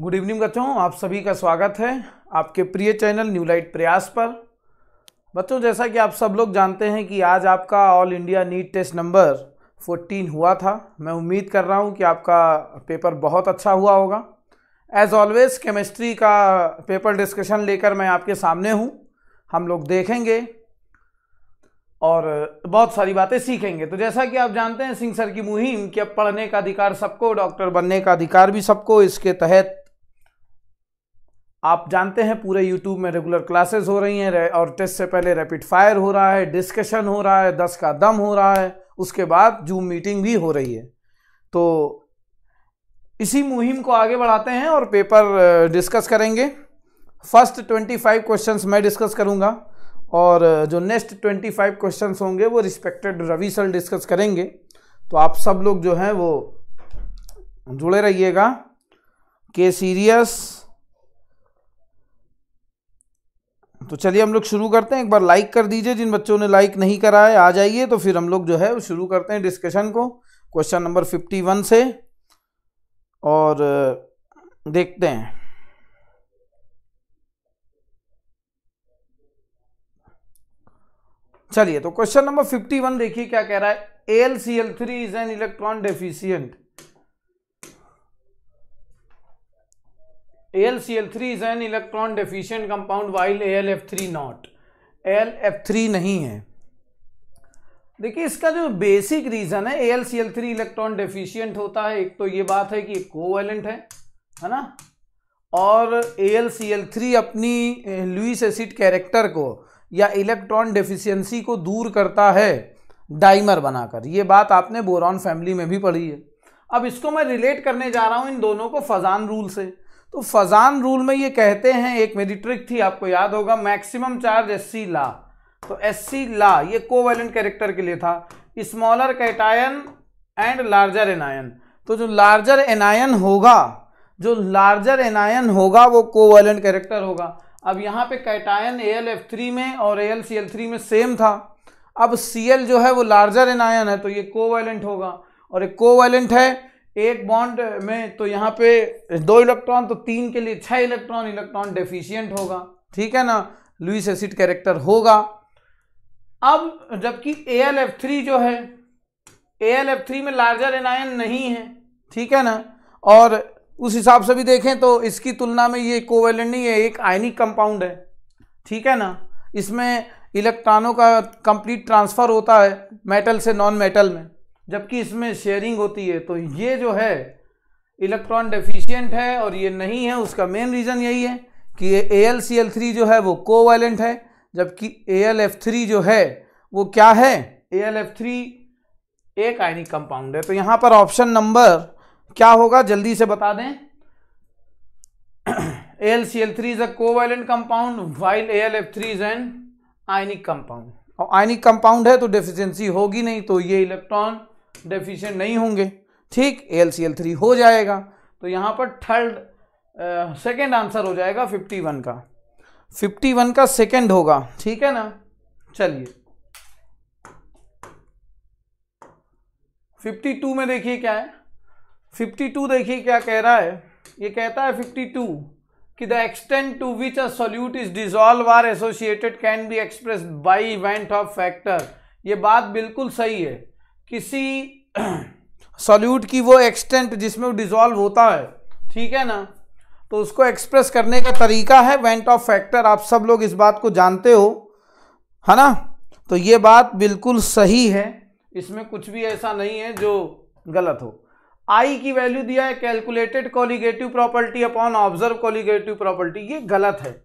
good evening बच्चों आप सभी का स्वागत है आपके प्रिय चैनल न्यू लाइट प्रयास पर बच्चों जैसा कि आप सब लोग जानते हैं कि आज आपका all India NEET test number 14 हुआ था मैं उम्मीद कर रहा हूं कि आपका पेपर बहुत अच्छा हुआ होगा एज़ ऑलवेज केमिस्ट्री का पेपर डिस्कशन लेकर मैं आपके सामने हूँ हम लोग देखेंगे और बहुत सारी बातें सीखेंगे तो जैसा कि आप जानते हैं सिंह सर की मुहिम कि अब पढ़ने का अधिकार सबको डॉक्टर बनने का अधिकार भी सबको इसके तहत आप जानते हैं पूरे यूट्यूब में रेगुलर क्लासेस हो रही हैं और टेस्ट से पहले रैपिड फायर हो रहा है डिस्कशन हो रहा है दस का दम हो रहा है उसके बाद जूम मीटिंग भी हो रही है तो इसी मुहिम को आगे बढ़ाते हैं और पेपर डिस्कस करेंगे फर्स्ट ट्वेंटी फाइव क्वेश्चन मैं डिस्कस करूँगा और जो नेक्स्ट ट्वेंटी फाइव क्वेश्चन होंगे वो रिस्पेक्टेड रवि सर डिस्कस करेंगे तो आप सब लोग जो हैं वो जुड़े रहिएगा के सीरियस तो चलिए हम लोग शुरू करते हैं एक बार लाइक कर दीजिए जिन बच्चों ने लाइक नहीं करा है आ जाइए तो फिर हम लोग जो है वो शुरू करते हैं डिस्कशन को क्वेश्चन नंबर फिफ्टी वन से और देखते हैं चलिए तो क्वेश्चन नंबर फिफ्टी वन देखिए क्या कह रहा है L C L three is an electron deficient L L C three is an electron AlCl3 while A L F three not L F three नहीं है देखिए इसका जो बेसिक रीजन है L L C three electron deficient होता है एक तो ये बात है कि कोवेलेंट है है ना और एल एल सी थ्री अपनी लुइस एसिड कैरेक्टर को या इलेक्ट्रॉन डेफिशियंसी को दूर करता है डाइमर बनाकर ये बात आपने बोरॉन फैमिली में भी पढ़ी है अब इसको मैं रिलेट करने जा रहा हूँ इन दोनों को फजान रूल से तो फजान रूल में ये कहते हैं एक मेरी ट्रिक थी आपको याद होगा मैक्सिमम चार्ज एस सी ला तो एस सी ला ये कोवेलेंट कैरेक्टर के लिए था smaller cation and larger anion तो जो लार्जर एनायन होगा जो लार्जर एनायन होगा वो कोवेलेंट कैरेक्टर होगा अब यहाँ पे कैटायन ए में और ए में सेम था अब सी जो है वो लार्जर एनायन है तो ये कोवेलेंट होगा और ये कोवेलेंट है एक बॉन्ड में तो यहाँ पे दो इलेक्ट्रॉन तो तीन के लिए छह इलेक्ट्रॉन इलेक्ट्रॉन डेफिशियंट होगा ठीक है ना लुइस एसिड कैरेक्टर होगा अब जबकि ए एल एफ थ्री जो है ए एल एफ थ्री में लार्जर एनायन नहीं है ठीक है ना और उस हिसाब से भी देखें तो इसकी तुलना में ये कोवेलेंट नहीं है एक आयनिक कंपाउंड है ठीक है ना इसमें इलेक्ट्रॉनों का कंप्लीट ट्रांसफ़र होता है मेटल से नॉन मेटल में जबकि इसमें शेयरिंग होती है तो ये जो है इलेक्ट्रॉन डेफिशिएंट है और ये नहीं है उसका मेन रीज़न यही है कि ये A L C L three जो है वो वायलेंट है जबकि ए एल एफ थ्री जो है वो क्या है ए एल एफ थ्री एक आयनिक कंपाउंड है तो यहाँ पर ऑप्शन नंबर क्या होगा जल्दी से बता दें A L C L three is a violent compound while A L F three is an ionic compound और आयनिक कंपाउंड है तो डेफिशिएंसी होगी नहीं तो ये इलेक्ट्रॉन डेफिशिएंट नहीं होंगे ठीक A L C L three हो जाएगा तो यहाँ पर थर्ड सेकेंड आंसर हो जाएगा फिफ्टी वन का फिफ्टी वन का सेकेंड होगा ठीक है ना चलिए फिफ्टी टू में देखिए क्या है फिफ्टी टू देखिए क्या कह रहा है ये कहता है फिफ्टी टू कि the extent to which a solute is dissolve or associated can be express by van't Hoff factor ये बात बिल्कुल सही है किसी सॉल्यूट की वो एक्सटेंट जिसमें वो डिजॉल्व होता है ठीक है ना तो उसको एक्सप्रेस करने का तरीका है वेंट ऑफ फैक्टर आप सब लोग इस बात को जानते हो है ना तो ये बात बिल्कुल सही है इसमें कुछ भी ऐसा नहीं है जो गलत हो आई की वैल्यू दिया है calculated colligative property upon observe colligative property ये गलत है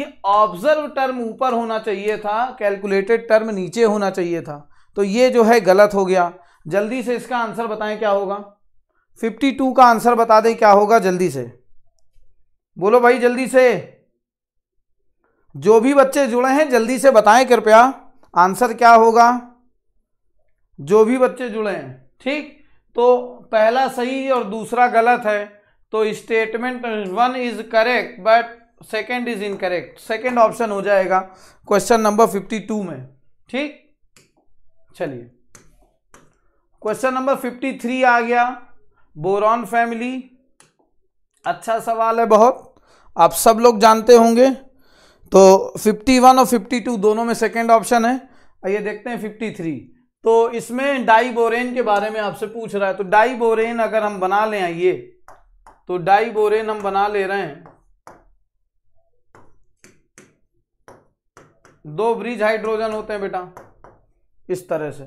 ये ऑब्जर्व टर्म ऊपर होना चाहिए था कैलकुलेटेड टर्म नीचे होना चाहिए था तो ये जो है गलत हो गया जल्दी से इसका आंसर बताएं क्या होगा 52 का आंसर बता दें क्या होगा जल्दी से बोलो भाई जल्दी से जो भी बच्चे जुड़े हैं जल्दी से बताएं कृपया आंसर क्या होगा जो भी बच्चे जुड़े हैं ठीक तो पहला सही और दूसरा गलत है तो statement one is correct but second is incorrect second option हो जाएगा क्वेश्चन नंबर फिफ्टी टू में ठीक चलिए क्वेश्चन नंबर फिफ्टी थ्री आ गया बोरॉन फैमिली अच्छा सवाल है बहुत आप सब लोग जानते होंगे तो 51 और 52 दोनों में सेकंड ऑप्शन है ये देखते हैं 53 तो इसमें डाइबोरेन के बारे में आपसे पूछ रहा है तो डाइबोरेन अगर हम बना लें ये तो डाइबोरेन हम बना ले रहे हैं दो ब्रिज हाइड्रोजन होते हैं बेटा इस तरह से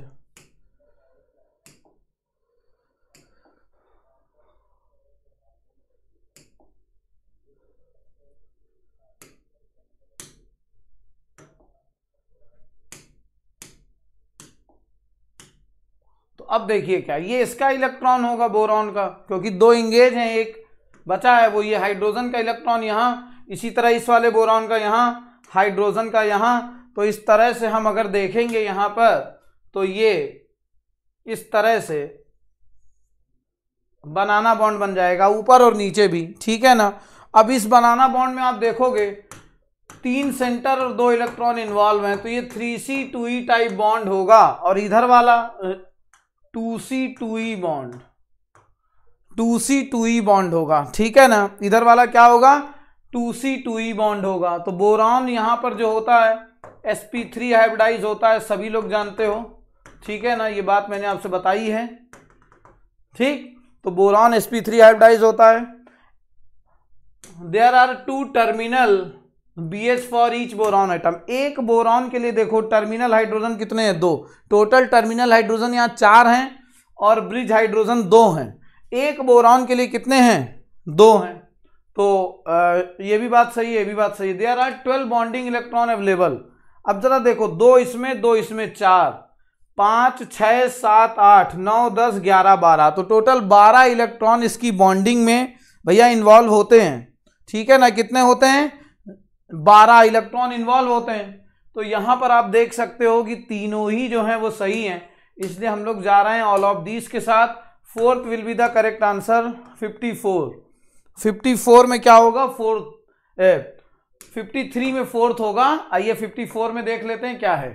तो अब देखिए क्या ये इसका इलेक्ट्रॉन होगा बोरॉन का क्योंकि दो इंगेज हैं एक बचा है वो ये हाइड्रोजन का इलेक्ट्रॉन यहां इसी तरह इस वाले बोरॉन का यहां हाइड्रोजन का यहां तो इस तरह से हम अगर देखेंगे यहां पर तो ये इस तरह से बनाना बॉन्ड बन जाएगा ऊपर और नीचे भी ठीक है ना अब इस बनाना बॉन्ड में आप देखोगे तीन सेंटर और दो इलेक्ट्रॉन इन्वॉल्व हैं तो ये three C two E type bond होगा और इधर वाला two C two E bond two C two E bond होगा ठीक है ना इधर वाला क्या होगा two C two E bond होगा तो बोरॉन यहां पर जो होता है थ्री हाइब्रिडाइज होता है सभी लोग जानते हो ठीक है ना ये बात मैंने आपसे बताई है ठीक तो boron S P three hybridize होता है there are two terminal B H for each boron atom एक बोरॉन के लिए देखो टर्मिनल हाइड्रोजन कितने हैं दो टोटल टर्मिनल हाइड्रोजन यहाँ चार हैं और ब्रिज हाइड्रोजन दो हैं एक बोरॉन के लिए कितने हैं दो हैं तो ये भी बात सही है ये भी बात सही है there are twelve bonding electron available अब जरा देखो दो इसमें दो इसमें चार पाँच छः सात आठ नौ दस ग्यारह बारह तो टोटल बारह इलेक्ट्रॉन इसकी बॉन्डिंग में भैया इन्वॉल्व होते हैं ठीक है ना कितने होते हैं बारह इलेक्ट्रॉन इन्वॉल्व होते हैं तो यहाँ पर आप देख सकते हो कि तीनों ही जो हैं वो सही हैं इसलिए हम लोग जा रहे हैं ऑल ऑफ दीज के साथ fourth will be the correct answer fifty four fifty four में क्या होगा फोर्थ फिफ्टी थ्री में फोर्थ होगा आइए फिफ्टी फोर में देख लेते हैं क्या है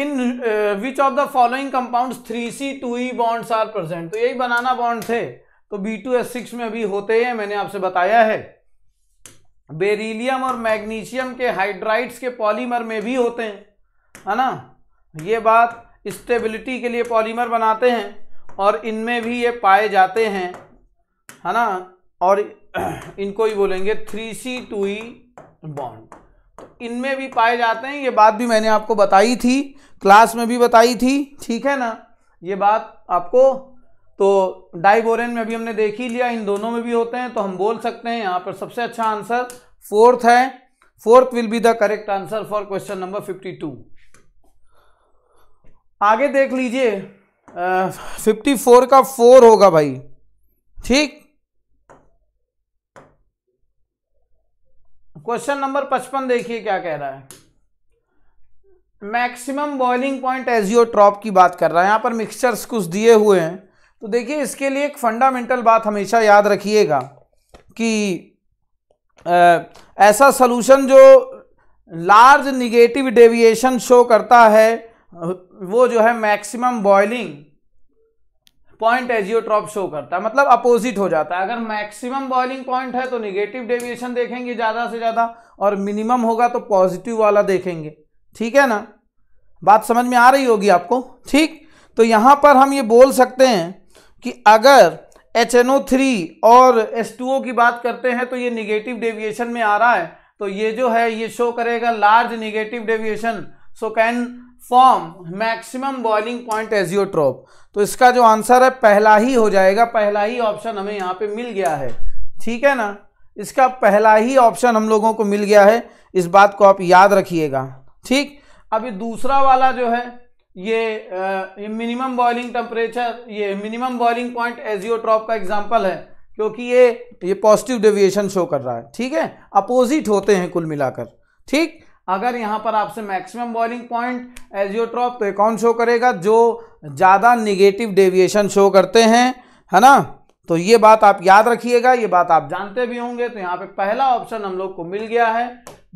in which of the following compound three C two E bonds are present तो यही बनाना बॉन्ड थे तो बी टू एस सिक्स में अभी होते हैं मैंने आपसे बताया है बेरिलियम और मैग्नीशियम के हाइड्राइड्स के पॉलीमर में भी होते हैं है ना ये बात स्टेबिलिटी के लिए पॉलीमर बनाते हैं और इनमें भी ये पाए जाते हैं है ना और इनको ही बोलेंगे three C two E bond इनमें भी पाए जाते हैं ये बात भी मैंने आपको बताई थी क्लास में भी बताई थी ठीक है ना ये बात आपको तो डाइबोरेन में भी हमने देख ही लिया इन दोनों में भी होते हैं तो हम बोल सकते हैं यहाँ पर सबसे अच्छा आंसर फोर्थ है fourth will be the correct answer for question number fifty two आगे देख लीजिए फिफ्टी फोर का फोर होगा भाई ठीक क्वेश्चन नंबर पचपन देखिए क्या कह रहा है मैक्सिमम बॉइलिंग पॉइंट एजियोट्रॉप की बात कर रहा है यहाँ पर मिक्सचर्स कुछ दिए हुए हैं तो देखिए इसके लिए एक फंडामेंटल बात हमेशा याद रखिएगा कि आ, ऐसा सोल्यूशन जो लार्ज निगेटिव डेविएशन शो करता है वो जो है maximum boiling point azeotrope show करता है मतलब अपोजिट हो जाता है अगर मैक्सिमम बॉइलिंग पॉइंट है तो निगेटिव डेविएशन देखेंगे ज़्यादा से ज़्यादा और मिनिमम होगा तो पॉजिटिव वाला देखेंगे ठीक है ना बात समझ में आ रही होगी आपको ठीक तो यहां पर हम ये बोल सकते हैं कि अगर एच एन ओ थ्री और एस टू ओ की बात करते हैं तो ये निगेटिव डेविएशन में आ रहा है तो ये जो है ये शो करेगा large negative deviation so can form maximum boiling point azeotrope तो इसका जो आंसर है पहला ही हो जाएगा पहला ही ऑप्शन हमें यहाँ पे मिल गया है ठीक है ना इसका पहला ही ऑप्शन हम लोगों को मिल गया है इस बात को आप याद रखिएगा ठीक अभी दूसरा वाला जो है ये मिनिमम बॉइलिंग टेम्परेचर ये मिनिमम बॉइलिंग पॉइंट एजियोट्रॉप का एग्जाम्पल है क्योंकि ये ये पॉजिटिव डेविएशन शो कर रहा है ठीक है अपोजिट होते हैं कुल मिलाकर ठीक अगर यहाँ पर आपसे मैक्सिमम बॉइलिंग पॉइंट एजियोट्रॉप तो ये कौन शो करेगा जो ज़्यादा निगेटिव डेविएशन शो करते हैं है ना तो ये बात आप याद रखिएगा ये बात आप जानते भी होंगे तो यहाँ पे पहला ऑप्शन हम लोग को मिल गया है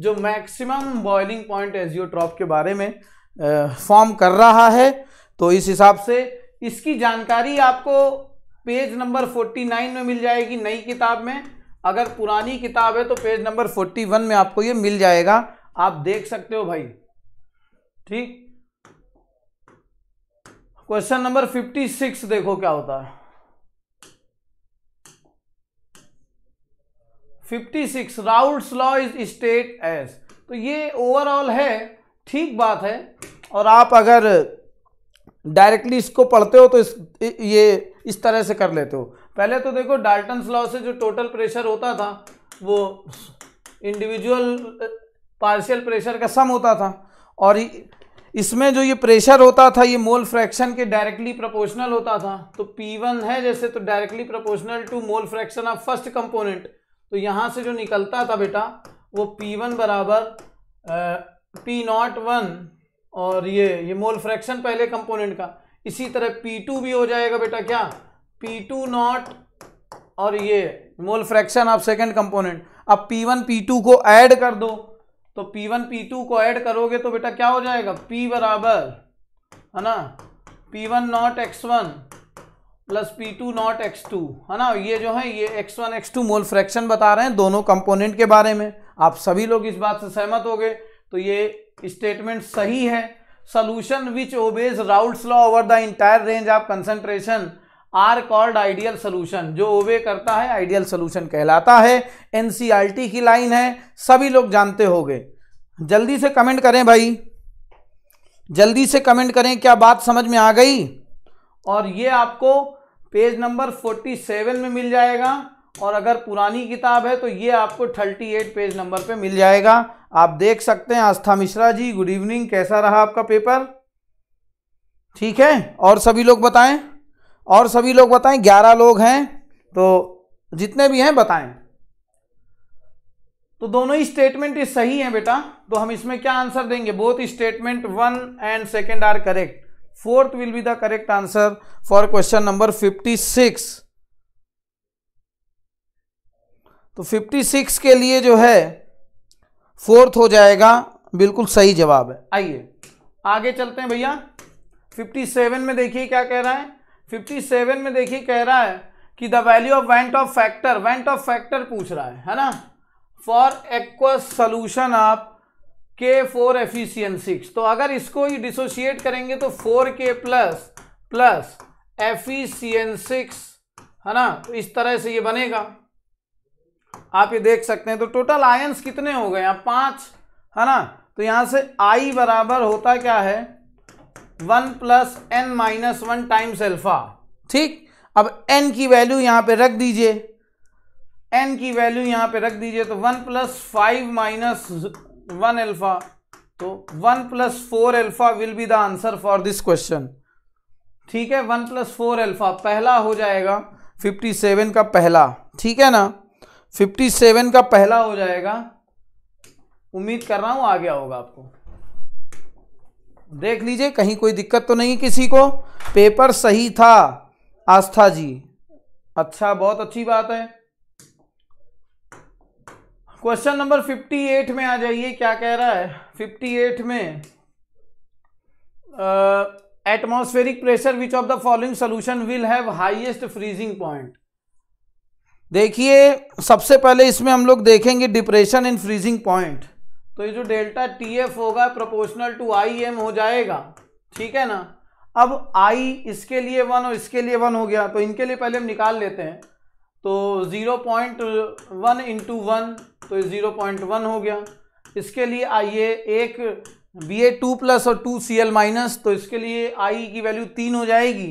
जो मैक्सिमम बॉइलिंग पॉइंट एजियोट्रॉप के बारे में फॉर्म कर रहा है तो इस हिसाब से इसकी जानकारी आपको पेज नंबर 49 में मिल जाएगी नई किताब में अगर पुरानी किताब है तो पेज नंबर 41 में आपको ये मिल जाएगा आप देख सकते हो भाई ठीक क्वेश्चन नंबर फिफ्टी सिक्स देखो क्या होता है fifty six Raoult law is states तो ये ओवरऑल है ठीक बात है और आप अगर डायरेक्टली इसको पढ़ते हो तो इस ये इस तरह से कर लेते हो पहले तो देखो डाल्टन लॉ से जो टोटल प्रेशर होता था वो इंडिविजुअल पार्शियल प्रेशर का सम होता था और इसमें जो ये प्रेशर होता था ये मोल फ्रैक्शन के डायरेक्टली प्रोपोर्शनल होता था तो P1 है जैसे तो directly proportional to mole fraction of first component तो यहाँ से जो निकलता था बेटा वो P1 बराबर पी नॉट वन और ये ये मोल फ्रैक्शन पहले कंपोनेंट का इसी तरह P2 भी हो जाएगा बेटा क्या P2 नॉट और ये mole fraction of second component अब P1 P2 को ऐड कर दो तो P1 P2 को ऐड करोगे तो बेटा क्या हो जाएगा P बराबर है ना P1 one not X one plus P two not X two है ना ये जो है ये X one X two mole fraction बता रहे हैं दोनों कंपोनेंट के बारे में आप सभी लोग इस बात से सहमत हो गए तो ये स्टेटमेंट सही है solution which obeys Raoult's law over the entire range of concentration are called ideal solution जो ओवे करता है आइडियल सोल्यूशन कहलाता है एनसीईआरटी की लाइन है सभी लोग जानते होंगे जल्दी से कमेंट करें भाई जल्दी से कमेंट करें क्या बात समझ में आ गई और ये आपको पेज नंबर 47 में मिल जाएगा और अगर पुरानी किताब है तो ये आपको 38 पेज नंबर पे मिल जाएगा आप देख सकते हैं आस्था मिश्रा जी गुड इवनिंग कैसा रहा आपका पेपर ठीक है और सभी लोग बताएं और सभी लोग बताएं ग्यारह लोग हैं तो जितने भी हैं बताएं तो दोनों ही स्टेटमेंट सही हैं बेटा तो हम इसमें क्या आंसर देंगे both statement one and second are correct fourth will be the correct answer for question number fifty six तो फिफ्टी सिक्स के लिए जो है फोर्थ हो जाएगा बिल्कुल सही जवाब है आइए आगे चलते हैं भैया फिफ्टी सेवन में देखिए क्या कह रहा है 57 में देखिए कह रहा है कि the value of van't Hoff factor van't Hoff factor पूछ रहा है है ना for aqueous solution of K four एफिशियन सिक्स तो अगर इसको ही डिसोशिएट करेंगे तो फोर के प्लस प्लस एफिशियन सिक्स है ना तो इस तरह से ये बनेगा आप ये देख सकते हैं तो टोटल आयंस कितने हो गए यहाँ पाँच है ना तो यहाँ से आई बराबर होता क्या है one plus N minus one times alpha ठीक अब एन की वैल्यू यहां पे रख दीजिए एन की वैल्यू यहां पे रख दीजिए तो one plus five minus one alpha तो one plus four alpha will be the answer for this question ठीक है वन प्लस फोर एल्फा पहला हो जाएगा फिफ्टी सेवन का पहला ठीक है ना फिफ्टी सेवन का पहला हो जाएगा उम्मीद कर रहा हूं आ गया होगा आपको देख लीजिए कहीं कोई दिक्कत तो नहीं किसी को पेपर सही था आस्था जी अच्छा बहुत अच्छी बात है क्वेश्चन नंबर 58 में आ जाइए क्या कह रहा है 58 में atmospheric pressure which of the following solution will have highest freezing point देखिए सबसे पहले इसमें हम लोग देखेंगे डिप्रेशन इन फ्रीजिंग पॉइंट तो ये जो डेल्टा टी एफ होगा प्रोपोर्शनल टू आई एम हो जाएगा ठीक है ना अब आई इसके लिए वन और इसके लिए वन हो गया तो इनके लिए पहले हम निकाल लेते हैं तो zero point one into one तो ज़ीरो पॉइंट वन हो गया इसके लिए आइए एक बी ए टू प्लस और टू सी एल माइनस तो इसके लिए आई की वैल्यू तीन हो जाएगी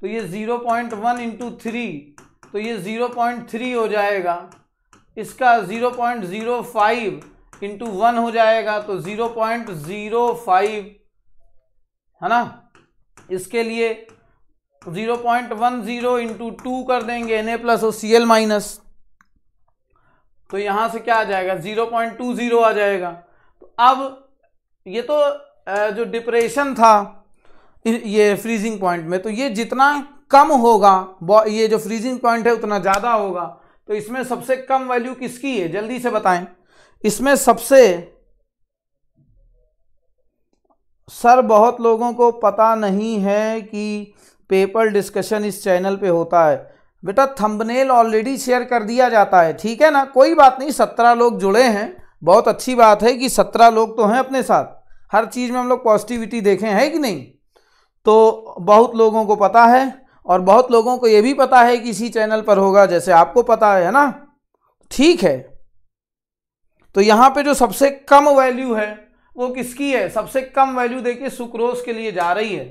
तो ये zero point one into three तो ये ज़ीरो पॉइंट थ्री हो जाएगा इसका zero point zero five into one हो जाएगा तो जीरो पॉइंट जीरो फाइव है ना इसके लिए zero point one zero into two कर देंगे एन ए प्लस और सी एल माइनस तो यहां से क्या आ जाएगा जीरो पॉइंट टू जीरो आ जाएगा तो अब ये तो जो डिप्रेशन था ये फ्रीजिंग पॉइंट में तो ये जितना कम होगा ये जो फ्रीजिंग पॉइंट है उतना ज़्यादा होगा तो इसमें सबसे कम वैल्यू किसकी है जल्दी से बताएं इसमें सबसे सर बहुत लोगों को पता नहीं है कि पेपर डिस्कशन इस चैनल पे होता है बेटा थंबनेल ऑलरेडी शेयर कर दिया जाता है ठीक है ना कोई बात नहीं सत्रह लोग जुड़े हैं बहुत अच्छी बात है कि सत्रह लोग तो हैं अपने साथ हर चीज़ में हम लोग पॉजिटिविटी देखें है कि नहीं तो बहुत लोगों को पता है और बहुत लोगों को ये भी पता है कि इसी चैनल पर होगा जैसे आपको पता है ना ठीक है तो यहाँ पे जो सबसे कम वैल्यू है वो किसकी है सबसे कम वैल्यू देखिए सुक्रोज के लिए जा रही है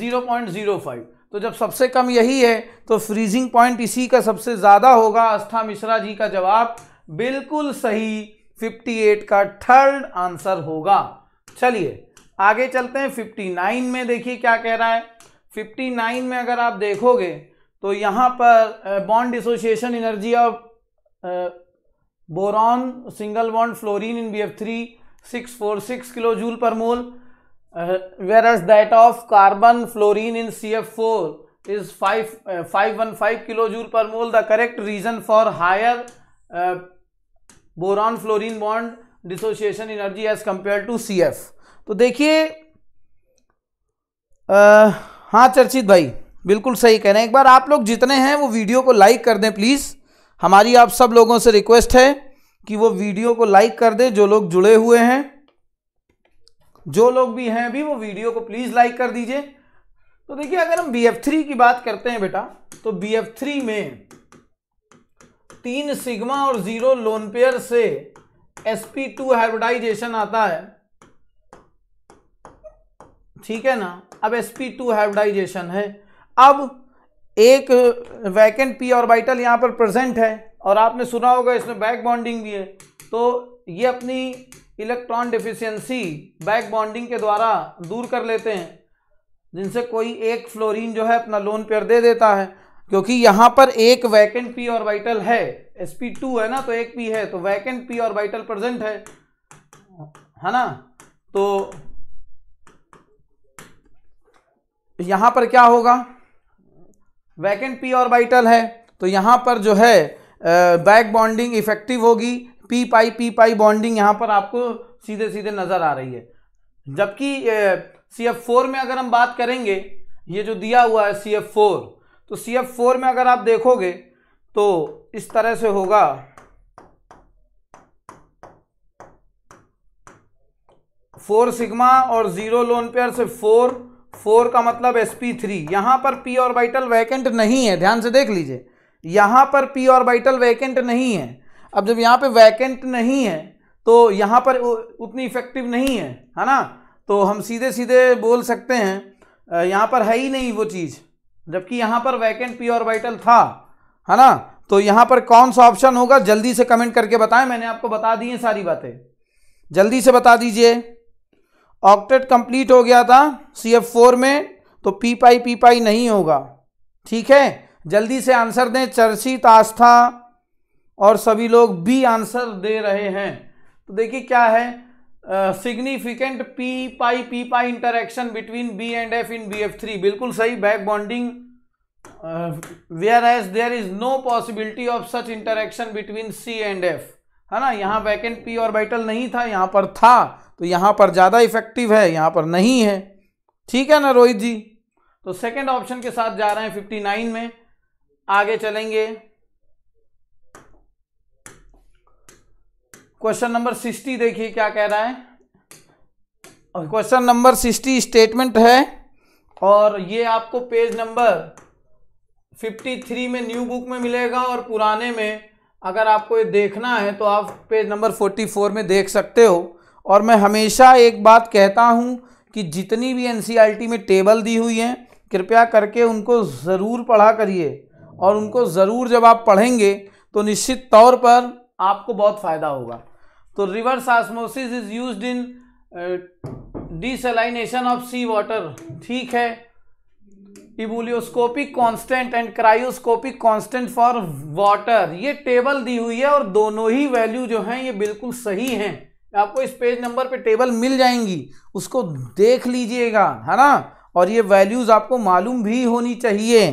0.05 तो जब सबसे कम यही है तो फ्रीजिंग पॉइंट इसी का सबसे ज़्यादा होगा आस्था मिश्रा जी का जवाब बिल्कुल सही 58 का थर्ड आंसर होगा चलिए आगे चलते हैं 59 में देखिए क्या कह रहा है 59 में अगर आप देखोगे तो यहाँ पर bond association energy of boron single bond fluorine in B F three six four six kilo joule per mole whereas that of carbon fluorine in C F four is five five one five kilo joule per mole the correct reason for higher boron fluorine bond dissociation energy as compare to C F तो देखिए uh, हाँ चर्चित भाई बिल्कुल सही कह रहे हैं एक बार आप लोग जितने हैं वो वीडियो को लाइक कर दें प्लीज़ हमारी आप सब लोगों से रिक्वेस्ट है कि वो वीडियो को लाइक कर दें जो लोग जुड़े हुए हैं जो लोग भी हैं अभी वो वीडियो को प्लीज़ लाइक कर दीजिए तो देखिए अगर हम बी एफ थ्री की बात करते हैं बेटा तो बी एफ थ्री में तीन सिग्मा और जीरो लोन पेयर से sp2 टू हाइब्रिडाइजेशन आता है ठीक है ना अब एस पी टू हाइब्रिडाइजेशन है अब एक वैकेंट पी ऑर्बिटल यहाँ पर प्रेजेंट है और आपने सुना होगा इसमें बैक बॉन्डिंग भी है तो ये अपनी इलेक्ट्रॉन डिफिशियंसी बैक बॉन्डिंग के द्वारा दूर कर लेते हैं जिनसे कोई एक फ्लोरीन जो है अपना लोन पेयर दे देता है क्योंकि यहाँ पर एक वैकेंट पी ऑर्बिटल है एस पी टू है ना तो एक पी है तो वैकेंट पी ऑर्बिटल प्रेजेंट है है ना तो यहाँ पर क्या होगा वैकेंट पी ऑर्बिटल है तो यहाँ पर जो है बैक बॉन्डिंग इफेक्टिव होगी P pi P pi bonding यहाँ पर आपको सीधे सीधे नज़र आ रही है जबकि सी एफ फोर में अगर हम बात करेंगे ये जो दिया हुआ है सी एफ फोर तो सी एफ फोर में अगर आप देखोगे तो इस तरह से होगा फोर सिग्मा और ज़ीरो लोन पेयर से फोर फोर का मतलब एस पी थ्री यहाँ पर पी ऑर्बिटल वैकेंट नहीं है ध्यान से देख लीजिए यहाँ पर पी ऑर्बिटल वैकेंट नहीं है अब जब यहाँ पे वैकेंट नहीं है तो यहाँ पर उतनी इफेक्टिव नहीं है है ना तो हम सीधे सीधे बोल सकते हैं यहाँ पर है ही नहीं वो चीज़ जबकि यहाँ पर वैकेंट पी ऑर्बिटल था है ना तो यहाँ पर कौन सा ऑप्शन होगा जल्दी से कमेंट करके बताएं मैंने आपको बता दी हैं सारी बातें जल्दी से बता दीजिए ऑक्टेट कंप्लीट हो गया था सी एफ फोर में तो पी पाई पी पाई नहीं होगा ठीक है जल्दी से आंसर दें चर्चित आस्था और सभी लोग बी आंसर दे रहे हैं तो देखिए क्या है significant P pi P pi interaction between B and F in B F three बिल्कुल सही back bonding whereas there is no possibility of such interaction between C and F है ना यहाँ वैकेंट पी ऑर्बिटल नहीं था यहाँ पर था तो यहाँ पर ज़्यादा इफेक्टिव है यहाँ पर नहीं है ठीक है ना रोहित जी तो सेकंड ऑप्शन के साथ जा रहे हैं नाइन में आगे चलेंगे क्वेश्चन नंबर सिक्सटी देखिए क्या कह रहा है और क्वेश्चन नंबर सिक्सटी स्टेटमेंट है और ये आपको पेज नंबर फिफ्टी थ्री में न्यू बुक में मिलेगा और पुराने में अगर आपको ये देखना है तो आप पेज नंबर 44 में देख सकते हो और मैं हमेशा एक बात कहता हूँ कि जितनी भी एन e में टेबल दी हुई हैं कृपया करके उनको ज़रूर पढ़ा करिए और उनको ज़रूर जब आप पढ़ेंगे तो निश्चित तौर पर आपको बहुत फ़ायदा होगा तो reverse osmosis is use in desalination of sea water ठीक है ebullioscopic constant and cryoscopic constant for water ये टेबल दी हुई है और दोनों ही वैल्यू जो हैं ये बिल्कुल सही हैं आपको इस पेज नंबर पे टेबल मिल जाएंगी उसको देख लीजिएगा है ना और ये वैल्यूज़ आपको मालूम भी होनी चाहिए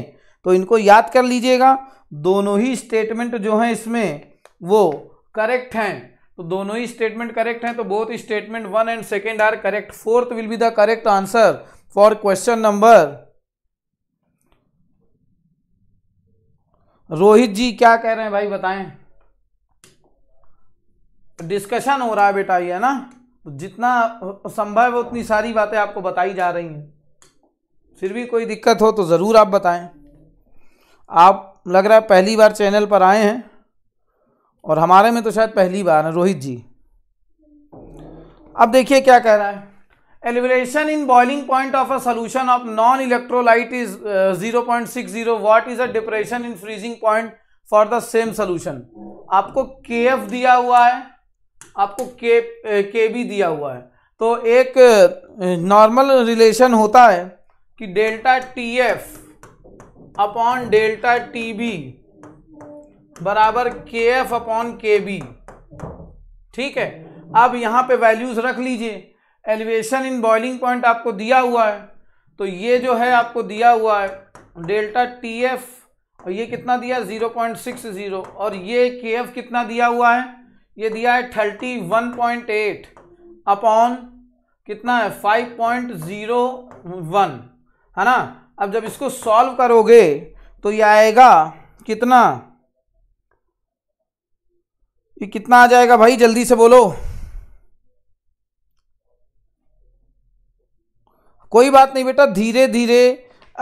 तो इनको याद कर लीजिएगा दोनों ही स्टेटमेंट जो हैं इसमें वो करेक्ट हैं तो दोनों ही स्टेटमेंट करेक्ट हैं तो both statement one and second are correct fourth will be the correct answer for question number Rohit ji क्या कह रहे हैं भाई बताएं डिस्कशन हो रहा है बेटा ये है ना जितना संभव है उतनी सारी बातें आपको बताई जा रही हैं फिर भी कोई दिक्कत हो तो ज़रूर आप बताएं आप लग रहा है पहली बार चैनल पर आए हैं और हमारे में तो शायद पहली बार है रोहित जी अब देखिए क्या कह रहा है elevation in boiling point of a solution of non electrolyte is zero point six zero what is a depression in freezing point for the same solution आपको के एफ दिया हुआ है आपको के के बी दिया हुआ है तो एक नॉर्मल uh, रिलेशन होता है कि delta T F upon delta T B बराबर के एफ अपॉन के बी ठीक है अब यहाँ पे वैल्यूज रख लीजिए एलिवेशन इन बॉइलिंग पॉइंट आपको दिया हुआ है तो ये जो है आपको दिया हुआ है डेल्टा टी एफ़ और ये कितना दिया ज़ीरो पॉइंट सिक्स ज़ीरो और ये के एफ कितना दिया हुआ है ये दिया है thirty one point eight upon कितना है फाइव पॉइंट ज़ीरो वन है ना अब जब इसको सॉल्व करोगे तो ये आएगा कितना ये कितना आ जाएगा भाई जल्दी से बोलो कोई बात नहीं बेटा धीरे धीरे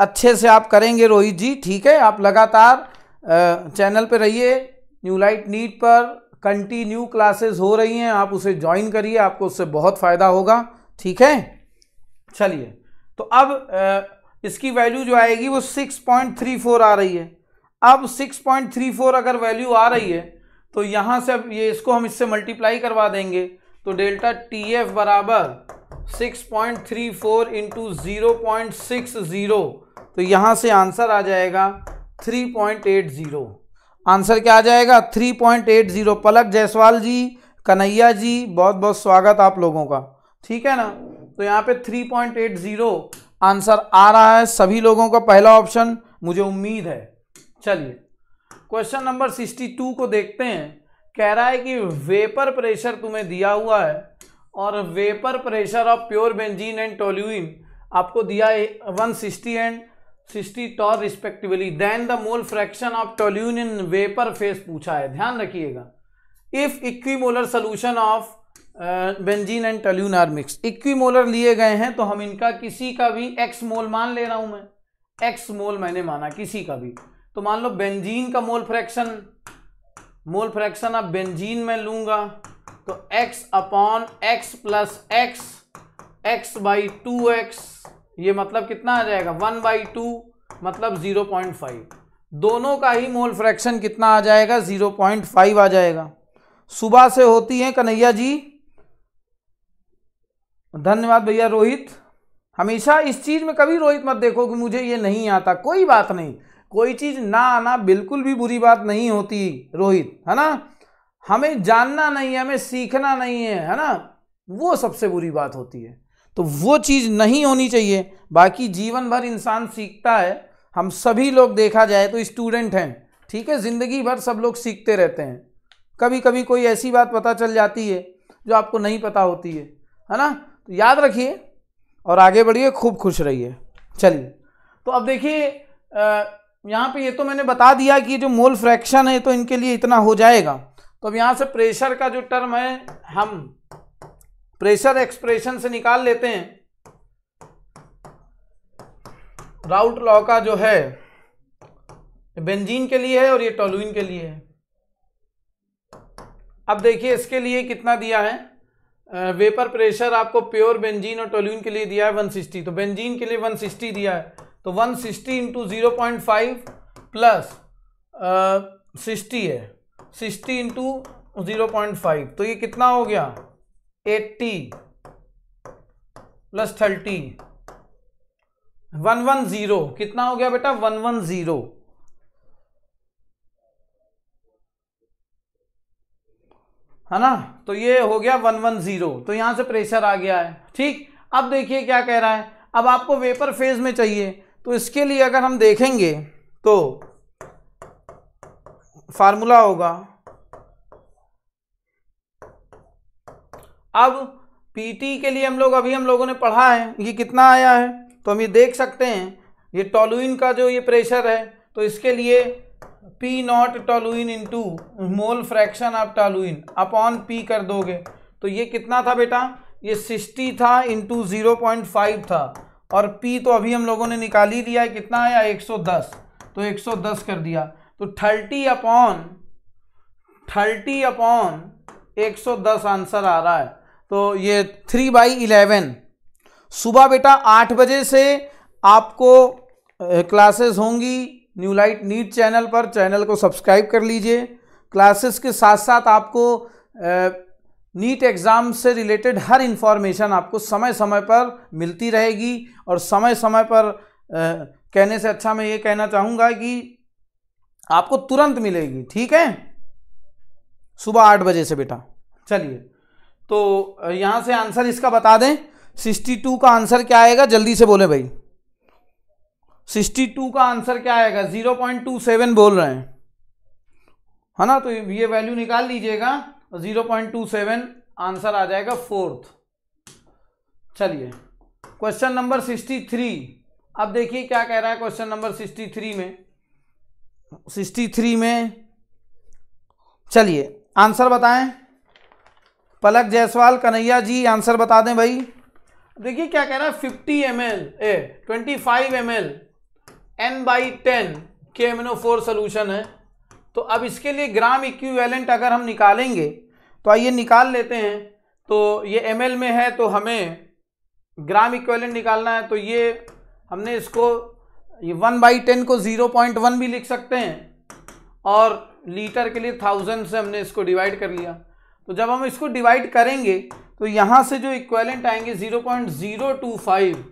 अच्छे से आप करेंगे रोहित जी ठीक है आप लगातार चैनल पर रहिए न्यू लाइट नीट पर कंटिन्यू क्लासेस हो रही हैं आप उसे ज्वाइन करिए आपको उससे बहुत फ़ायदा होगा ठीक है चलिए तो अब इसकी वैल्यू जो आएगी वो 6.34 आ रही है अब 6.34 अगर वैल्यू आ रही है तो यहाँ से अब ये इसको हम इससे मल्टीप्लाई करवा देंगे तो डेल्टा टी एफ बराबर six point three four into zero point six zero तो यहाँ से आंसर आ जाएगा three point eight zero answer क्या आ जाएगा three point eight zero Palak Jaiswal ji Kanhaiya ji बहुत बहुत स्वागत आप लोगों का ठीक है ना तो यहाँ पे three point eight zero answer आ रहा है सभी लोगों का पहला ऑप्शन मुझे उम्मीद है चलिए क्वेश्चन नंबर सिक्सटी टू को देखते हैं कह रहा है कि वेपर प्रेशर तुम्हें दिया हुआ है और vapour pressure of pure benzene and toluene आपको दिया है 160 and 60 torr respectively then the mole fraction of toluene in vapour phase पूछा है ध्यान रखिएगा if equimolar solution of benzene and toluene are mix equimolar लिए गए हैं तो हम इनका किसी का भी एक्स मोल मान ले रहा हूं मैं एक्स मोल मैंने माना किसी का भी तो मान लो बेंजीन का मोल फ्रैक्शन मोल फ्रैक्शन आप बेंजीन में लूंगा तो x upon x plus x x by two x ये मतलब कितना आ जाएगा वन बाई टू मतलब ज़ीरो पॉइंट फाइव दोनों का ही मोल फ्रैक्शन कितना आ जाएगा ज़ीरो पॉइंट फाइव आ जाएगा सुबह से होती है कन्हैया जी धन्यवाद भैया रोहित हमेशा इस चीज़ में कभी रोहित मत देखो कि मुझे ये नहीं आता कोई बात नहीं कोई चीज़ ना आना बिल्कुल भी बुरी बात नहीं होती रोहित है ना हमें जानना नहीं है हमें सीखना नहीं है है ना वो सबसे बुरी बात होती है तो वो चीज़ नहीं होनी चाहिए बाकी जीवन भर इंसान सीखता है हम सभी लोग देखा जाए तो स्टूडेंट हैं ठीक है ज़िंदगी भर सब लोग सीखते रहते हैं कभी कभी कोई ऐसी बात पता चल जाती है जो आपको नहीं पता होती है है ना तो याद रखिए और आगे बढ़िए खूब खुश रहिए चलिए तो अब देखिए यहाँ पे ये तो मैंने बता दिया कि जो मोल फ्रैक्शन है तो इनके लिए इतना हो जाएगा तो अब यहां से प्रेशर का जो टर्म है हम प्रेशर एक्सप्रेशन से निकाल लेते हैं राउट लॉ का जो है बेंजीन के लिए है और ये टोलुइन के लिए है अब देखिए इसके लिए कितना दिया है वेपर प्रेशर आपको प्योर बेंजीन और टोलुइन के लिए दिया है 160 तो बेंजीन के लिए 160 दिया है तो 160 sixty into zero point five plus sixty है sixty into zero point five तो ये कितना हो गया eighty plus thirty one one zero कितना हो गया बेटा वन वन ज़ीरो है ना तो ये हो गया वन वन ज़ीरो तो यहां से प्रेशर आ गया है ठीक अब देखिए क्या कह रहा है अब आपको वेपर फेज में चाहिए तो इसके लिए अगर हम देखेंगे तो फार्मूला होगा अब पीटी के लिए हम लोग अभी हम लोगों ने पढ़ा है ये कितना आया है तो हम ये देख सकते हैं ये टोलुइन का जो ये प्रेशर है तो इसके लिए P naught toluene into mole fraction of toluene upon P कर दोगे तो ये कितना था बेटा ये सिक्सटी था इंटू ज़ीरो पॉइंट फाइव था और पी तो अभी हम लोगों ने निकाल ही लिया है कितना आया एक सौ दस तो एक सौ दस कर दिया तो थर्टी अपॉन थर्टी अपॉन एक सौ दस आंसर आ रहा है तो ये थ्री बाई इलेवन सुबह बेटा आठ बजे से आपको क्लासेस होंगी न्यू लाइट नीट चैनल पर चैनल को सब्सक्राइब कर लीजिए क्लासेस के साथ साथ आपको नीट एग्ज़ाम से रिलेटेड हर इन्फॉर्मेशन आपको समय समय पर मिलती रहेगी और समय समय पर आ, कहने से अच्छा मैं ये कहना चाहूँगा कि आपको तुरंत मिलेगी ठीक है सुबह आठ बजे से बेटा चलिए तो यहां से आंसर इसका बता दें सिक्सटी टू का आंसर क्या आएगा जल्दी से बोले भाई सिक्सटी टू का आंसर क्या आएगा जीरो पॉइंट टू सेवन बोल रहे हैं है ना तो ये वैल्यू निकाल लीजिएगा zero point two seven answer आ जाएगा फोर्थ चलिए क्वेश्चन नंबर सिक्सटी थ्री अब देखिए क्या कह रहा है क्वेश्चन नंबर सिक्सटी थ्री में सिक्सटी थ्री में चलिए आंसर बताएं पलक जायसवाल कन्हैया जी आंसर बता दें भाई देखिए क्या कह रहा है fifty M L a twenty five M L N by ten K MNO four solution है तो अब इसके लिए ग्राम इक्विवेलेंट अगर हम निकालेंगे तो आइए निकाल लेते हैं तो ये एम में है तो हमें ग्राम इक्वेलेंट निकालना है तो ये हमने इसको ये वन बाई टेन को ज़ीरो पॉइंट वन भी लिख सकते हैं और लीटर के लिए थाउजेंड से हमने इसको डिवाइड कर लिया तो जब हम इसको डिवाइड करेंगे तो यहाँ से जो इक्वेलेंट आएंगे zero point zero two five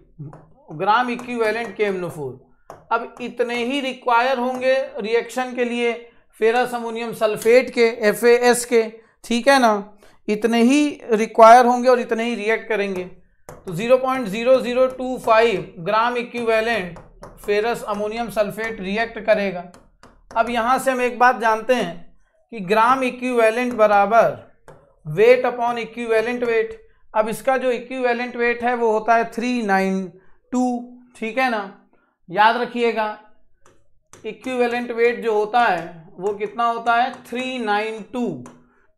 gram equivalent K MNO four अब इतने ही रिक्वायर होंगे रिएक्शन के लिए फेरस अमोनियम सल्फेट के एफ के ठीक है ना इतने ही रिक्वायर होंगे और इतने ही रिएक्ट करेंगे तो 0.0025 gram equivalent ferrous ammonium sulphate react करेगा अब यहाँ से हम एक बात जानते हैं कि ग्राम इक्विवेलेंट बराबर वेट अपॉन इक्विवेलेंट वेट अब इसका जो इक्विवेलेंट वेट है वो होता है थ्री नाइन टू ठीक है ना याद रखिएगा इक्विवेलेंट वेट जो होता है वो कितना होता है थ्री नाइन टू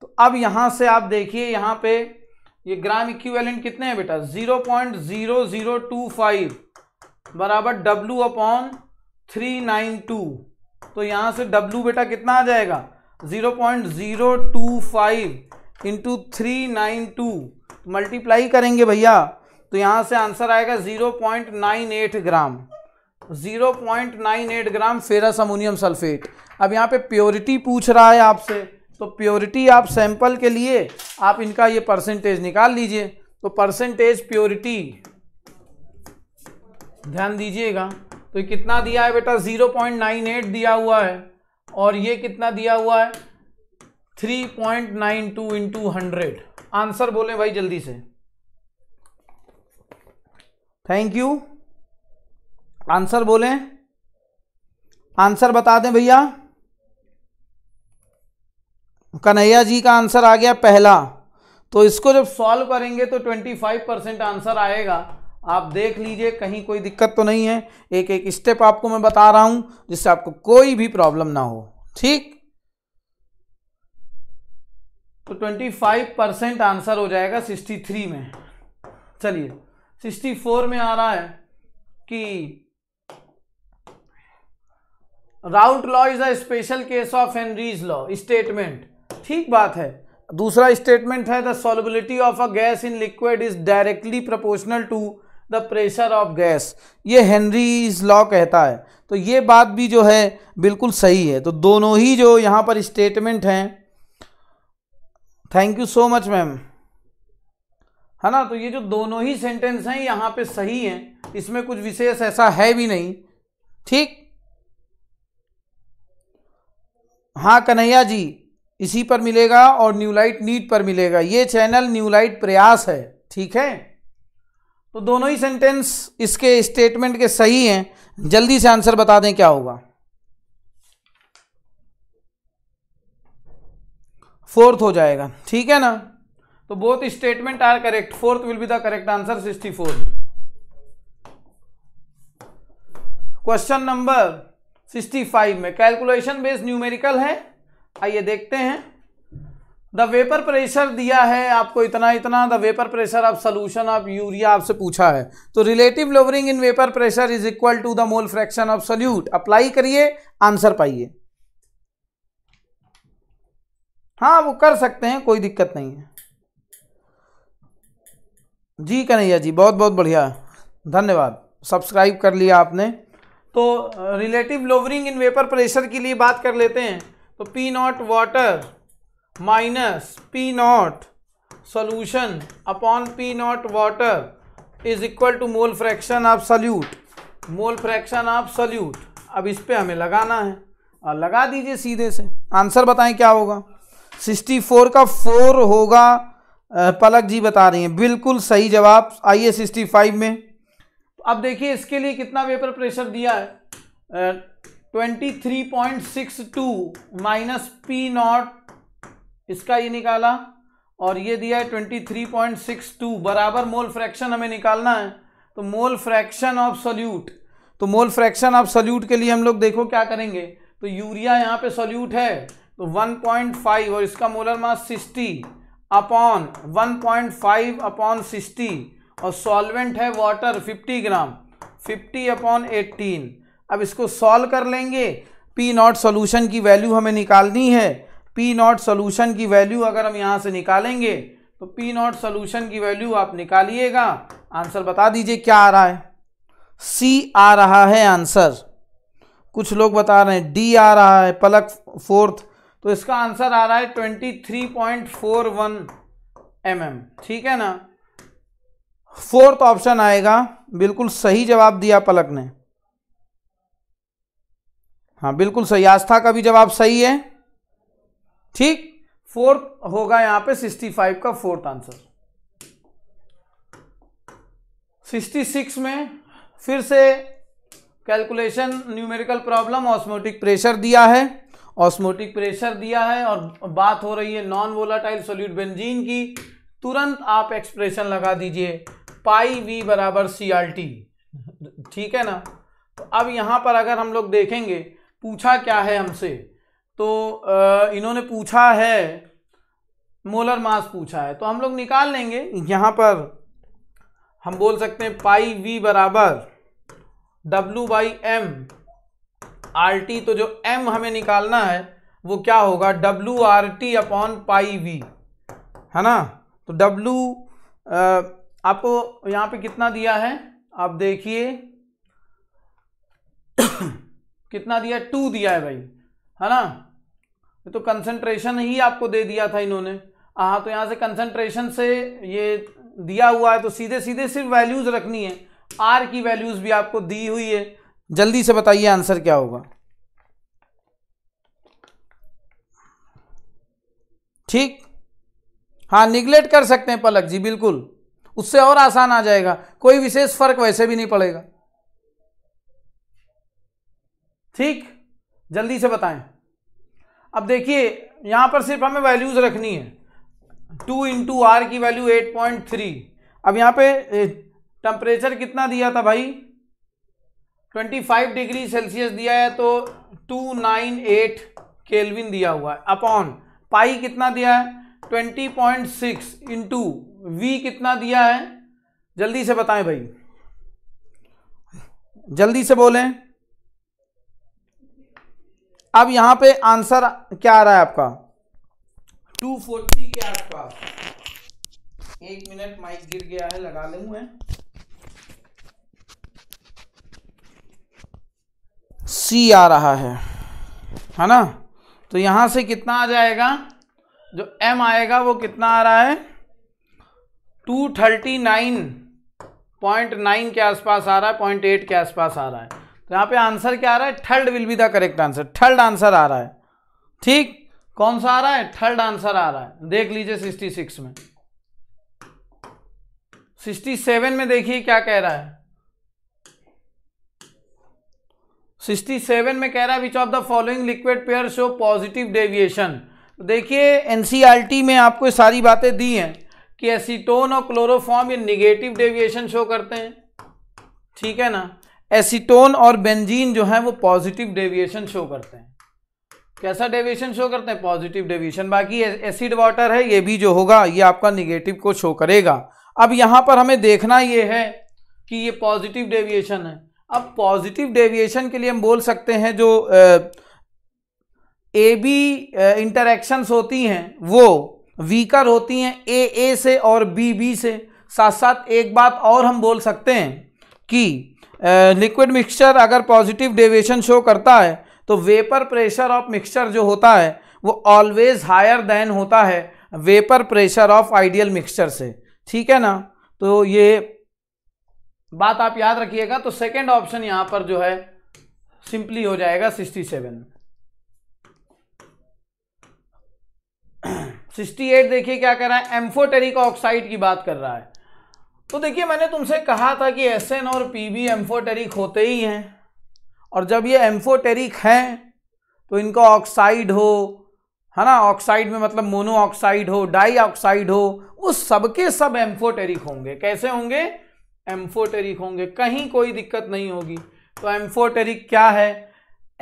तो अब यहाँ से आप देखिए यहाँ पे ये ग्राम इक्विवेलेंट कितने हैं बेटा zero point zero zero two five बराबर W upon three nine two तो यहाँ से डब्लू बेटा कितना आ जाएगा zero point zero two five into three nine two multiply करेंगे भैया तो यहाँ से आंसर आएगा zero point nine eight gram zero point nine eight gram ferrous ammonium sulphate अब यहाँ पे प्योरिटी पूछ रहा है आपसे तो प्योरिटी आप सैंपल के लिए आप इनका ये परसेंटेज निकाल लीजिए तो परसेंटेज प्योरिटी ध्यान दीजिएगा तो ये कितना दिया है बेटा ज़ीरो पॉइंट नाइन एट दिया हुआ है और ये कितना दिया हुआ है three point nine two into hundred answer बोले भाई जल्दी से थैंक यू आंसर बोलें आंसर बता दें भैया कन्हैया जी का आंसर आ गया पहला तो इसको जब सॉल्व करेंगे तो 25 परसेंट आंसर आएगा आप देख लीजिए कहीं कोई दिक्कत तो नहीं है एक एक स्टेप आपको मैं बता रहा हूं जिससे आपको कोई भी प्रॉब्लम ना हो ठीक तो 25 परसेंट आंसर हो जाएगा 63 में चलिए 64 में आ रहा है कि Raoult's law is a special case of Henry's law statement ठीक बात है दूसरा स्टेटमेंट है the solubility of a gas in liquid is directly proportional to the pressure of gas ये हेनरीज लॉ कहता है तो ये बात भी जो है बिल्कुल सही है तो दोनों ही जो यहाँ पर स्टेटमेंट हैं thank you so much ma'am है ना तो ये जो दोनों ही सेंटेंस हैं यहाँ पे सही हैं इसमें कुछ विशेष ऐसा है भी नहीं ठीक हाँ कन्हैया जी इसी पर मिलेगा और न्यूलाइट नीट पर मिलेगा ये चैनल न्यूलाइट प्रयास है ठीक है तो दोनों ही सेंटेंस इसके स्टेटमेंट के सही हैं जल्दी से आंसर बता दें क्या होगा फोर्थ हो जाएगा ठीक है ना तो both statement are correct fourth will be the correct answer sixty four question number sixty five में कैलकुलेशन बेस्ड न्यूमेरिकल है आइए देखते हैं द वेपर प्रेशर दिया है आपको इतना इतना the vapour pressure of solution of urea आपसे पूछा है तो relative lowering in vapour pressure is equal to the mole fraction of solute apply करिए आंसर पाइए हाँ वो कर सकते हैं कोई दिक्कत नहीं है जी कन्हैया जी बहुत बहुत बढ़िया धन्यवाद सब्सक्राइब कर लिया आपने तो relative lowering in vapour pressure के लिए बात कर लेते हैं तो P naught water minus P naught solution upon P naught water is equal to mole fraction of solute mole fraction of solute अब इस पर हमें लगाना है और लगा दीजिए सीधे से आंसर बताएं क्या होगा 64 का 4 होगा पलक जी बता रही हैं बिल्कुल सही जवाब आइए 65 में अब देखिए इसके लिए कितना वेपर प्रेशर दिया है 23.62 माइनस पी नॉट इसका ये निकाला और ये दिया है twenty three point six two बराबर मोल फ्रैक्शन हमें निकालना है तो मोल फ्रैक्शन ऑफ सोल्यूट तो मोल फ्रैक्शन ऑफ सोल्यूट के लिए हम लोग देखो क्या करेंगे तो यूरिया यहाँ पे सोल्यूट है तो 1.5 और इसका molar mass 60 upon 1.5 upon sixty और सॉल्वेंट है वाटर 50 ग्राम 50 अपॉन 18 अब इसको सॉल्व कर लेंगे पी नॉट सोल्यूशन की वैल्यू हमें निकालनी है पी नॉट सोल्यूशन की वैल्यू अगर हम यहाँ से निकालेंगे तो पी नॉट सोल्यूशन की वैल्यू आप निकालिएगा आंसर बता दीजिए क्या आ रहा है सी आ रहा है आंसर कुछ लोग बता रहे हैं डी आ रहा है पलक फोर्थ तो इसका आंसर आ रहा है twenty three point four one M M ठीक है ना फोर्थ ऑप्शन आएगा बिल्कुल सही जवाब दिया पलक ने हाँ बिल्कुल सही आस्था का भी जवाब सही है ठीक फोर्थ होगा यहां पे 65 का फोर्थ आंसर 66 में फिर से calculation numerical problem osmotic pressure दिया है ऑस्मोटिक प्रेशर दिया है और बात हो रही है नॉन वोलाटाइल सोल्यूट बेंजीन की तुरंत आप एक्सप्रेशन लगा दीजिए पाई वी बराबर सी आर टी ठीक है ना तो अब यहाँ पर अगर हम लोग देखेंगे पूछा क्या है हमसे तो इन्होंने पूछा है मोलर मास पूछा है तो हम लोग निकाल लेंगे यहाँ पर हम बोल सकते हैं पाई वी बराबर W by M R T तो जो एम हमें निकालना है वो क्या होगा W R T upon pi V है ना तो डब्ल्यू आपको यहाँ पे कितना दिया है आप देखिए कितना दिया टू दिया है भाई है ना तो कंसंट्रेशन ही आपको दे दिया था इन्होंने हाँ तो यहाँ से कंसंट्रेशन से ये दिया हुआ है तो सीधे सीधे सिर्फ वैल्यूज़ रखनी है आर की वैल्यूज़ भी आपको दी हुई है जल्दी से बताइए आंसर क्या होगा ठीक हाँ निगलेक्ट कर सकते हैं पलक जी बिल्कुल उससे और आसान आ जाएगा कोई विशेष फर्क वैसे भी नहीं पड़ेगा ठीक जल्दी से बताएं अब देखिए यहाँ पर सिर्फ हमें वैल्यूज़ रखनी है टू इंटू आर की वैल्यू एट पॉइंट थ्री अब यहाँ पे टम्परेचर कितना दिया था भाई ट्वेंटी फाइव डिग्री सेल्सियस दिया है तो टू नाइन एट केलविन दिया हुआ है अपॉन पाई कितना दिया है twenty point six into V कितना दिया है जल्दी से बताएं भाई जल्दी से बोलें अब यहां पे आंसर क्या आ रहा है आपका 240 के आसपास एक मिनट माइक गिर गया है लगा ले मैं सी आ रहा है है ना तो यहां से कितना आ जाएगा जो एम आएगा वो कितना आ रहा है 239.9 के आसपास आ रहा है 0.8 के आसपास आ रहा है तो यहाँ पे आंसर क्या आ रहा है third will be the correct answer third answer आ रहा है ठीक कौन सा आ रहा है थर्ड आंसर आ रहा है देख लीजिए सिक्सटी सिक्स में सिक्सटी सेवन में देखिए क्या कह रहा है सिक्सटी सेवन में कह रहा है which of the following liquid pair show positive deviation देखिए एनसीईआरटी e में आपको सारी बातें दी हैं कि एसीटोन और क्लोरोफॉर्म ये निगेटिव डेविएशन शो करते हैं ठीक है ना एसीटोन और बेंजीन जो है वो पॉजिटिव डेविएशन शो करते हैं कैसा डेविएशन शो करते हैं पॉजिटिव डेविएशन बाकी एसिड वाटर है ये भी जो होगा ये आपका निगेटिव को शो करेगा अब यहां पर हमें देखना ये है कि ये पॉजिटिव डेविएशन है अब पॉजिटिव डेविएशन के लिए हम बोल सकते हैं जो ए बी इंटरक्शन होती हैं वो वीकर होती हैं ए ए से और बी बी से साथ साथ एक बात और हम बोल सकते हैं कि लिक्विड मिक्सचर अगर पॉजिटिव डेविएशन शो करता है तो वेपर प्रेशर ऑफ मिक्सचर जो होता है वो ऑलवेज हायर देन होता है vapour pressure of ideal mixture से ठीक है ना तो ये बात आप याद रखिएगा तो सेकेंड ऑप्शन यहां पर जो है सिंपली हो जाएगा सिक्सटी सेवन सिक्सटी एट देखिए क्या कर रहा है एम्फोटेरिक ऑक्साइड की बात कर रहा है तो देखिए मैंने तुमसे कहा था कि एस एन और पी बी एम्फोटेरिक होते ही हैं और जब ये एम्फोटेरिक हैं तो इनका ऑक्साइड हो है ना ऑक्साइड में मतलब मोनो ऑक्साइड हो डाई ऑक्साइड हो वो सबके सब एम्फोटेरिक होंगे कैसे होंगे एम्फोटेरिक होंगे कहीं कोई दिक्कत नहीं होगी तो एम्फोटेरिक क्या है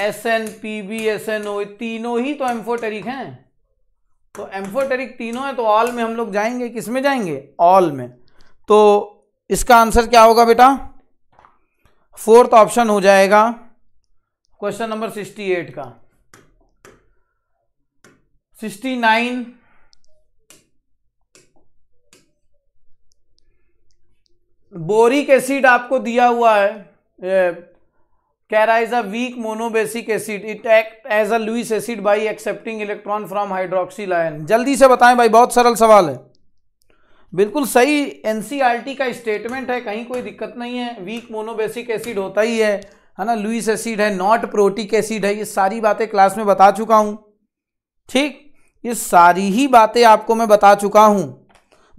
S N P B S N O तीनों ही तो एम्फोटेरिक हैं तो एम्फोटेरिक तीनों हैं तो ऑल में हम लोग जाएंगे किस में जाएंगे ऑल में तो इसका आंसर क्या होगा बेटा फोर्थ ऑप्शन हो जाएगा क्वेश्चन नंबर सिक्सटी एट का सिक्सटी नाइन बोरिक एसिड आपको दिया हुआ है रहा is a weak monobasic acid it act as a Lewis acid by accepting electron from hydroxyl ion जल्दी से बताएं भाई बहुत सरल सवाल है बिल्कुल सही एन e का स्टेटमेंट है कहीं कोई दिक्कत नहीं है वीक मोनोबेसिक एसिड होता ही है है ना लुइस एसिड है नॉट प्रोटिक एसिड है ये सारी बातें क्लास में बता चुका हूँ ठीक ये सारी ही बातें आपको मैं बता चुका हूँ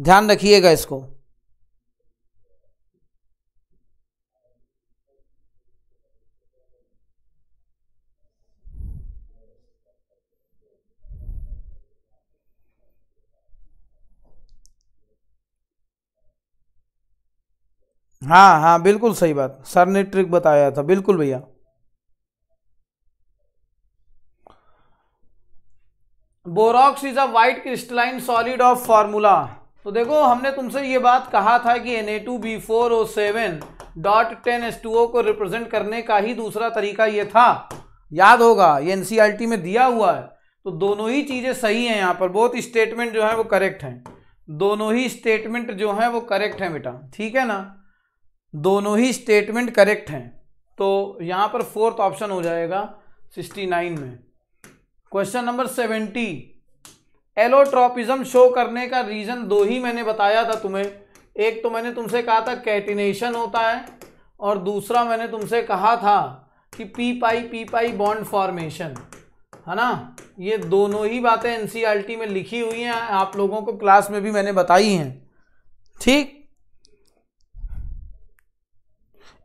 ध्यान रखिएगा इसको हाँ हाँ बिल्कुल सही बात सर ने ट्रिक बताया था बिल्कुल भैया borax is a white crystalline solid of formula तो देखो हमने तुमसे ये बात कहा था कि N A two B four O seven dot ten S two O को रिप्रेजेंट करने का ही दूसरा तरीका ये था याद होगा ये टी e में दिया हुआ है तो दोनों ही चीज़ें सही हैं यहाँ पर बहुत स्टेटमेंट जो है वो करेक्ट हैं दोनों ही स्टेटमेंट जो हैं वो करेक्ट हैं बेटा ठीक है ना दोनों ही स्टेटमेंट करेक्ट हैं तो यहाँ पर फोर्थ ऑप्शन हो जाएगा सिक्सटी नाइन में question number seventy allotropism show करने का रीज़न दो ही मैंने बताया था तुम्हें एक तो मैंने तुमसे कहा था कैटिनेशन होता है और दूसरा मैंने तुमसे कहा था कि P pi P pi bond formation है ना ये दोनों ही बातें एनसीईआरटी e में लिखी हुई हैं आप लोगों को क्लास में भी मैंने बताई हैं ठीक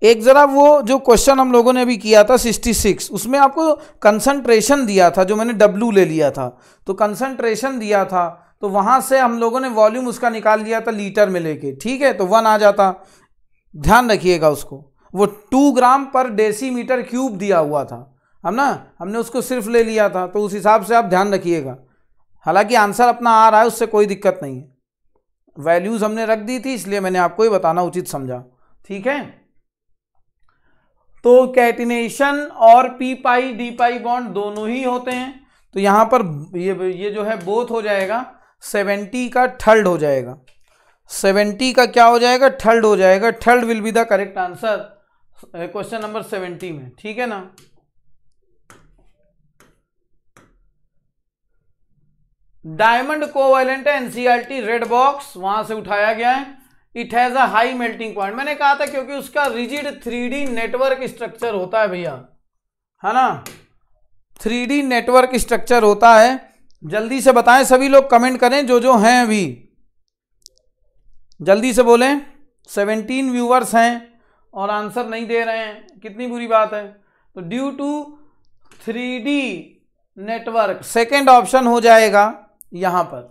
एक ज़रा वो जो क्वेश्चन हम लोगों ने भी किया था 66 उसमें आपको कंसंट्रेशन दिया था जो मैंने डब्लू ले लिया था तो कंसंट्रेशन दिया था तो वहाँ से हम लोगों ने वॉल्यूम उसका निकाल लिया था लीटर में लेके ठीक है तो वन आ जाता ध्यान रखिएगा उसको वो टू ग्राम पर डेसी क्यूब दिया हुआ था हम ना हमने उसको सिर्फ ले लिया था तो उस हिसाब से आप ध्यान रखिएगा हालांकि आंसर अपना आ रहा है उससे कोई दिक्कत नहीं है वैल्यूज़ हमने रख दी थी इसलिए मैंने आपको ये बताना उचित समझा ठीक है तो कैटिनेशन और P pi D pi bond दोनों ही होते हैं तो यहाँ पर ये ये जो है बोथ हो जाएगा सेवेंटी का थर्ड हो जाएगा सेवेंटी का क्या हो जाएगा थर्ड हो जाएगा third will be the correct answer question number seventy में ठीक है ना डायमंड कोवेलेंट है एनसीआरटी रेड बॉक्स वहां से उठाया गया है it has a high melting point मैंने कहा था क्योंकि उसका रिजिड थ्री नेटवर्क स्ट्रक्चर होता है भैया है ना थ्री नेटवर्क स्ट्रक्चर होता है जल्दी से बताएं सभी लोग कमेंट करें जो जो हैं अभी जल्दी से बोलें सेवेंटीन व्यूअर्स हैं और आंसर नहीं दे रहे हैं कितनी बुरी बात है तो due to three network second option हो जाएगा यहाँ पर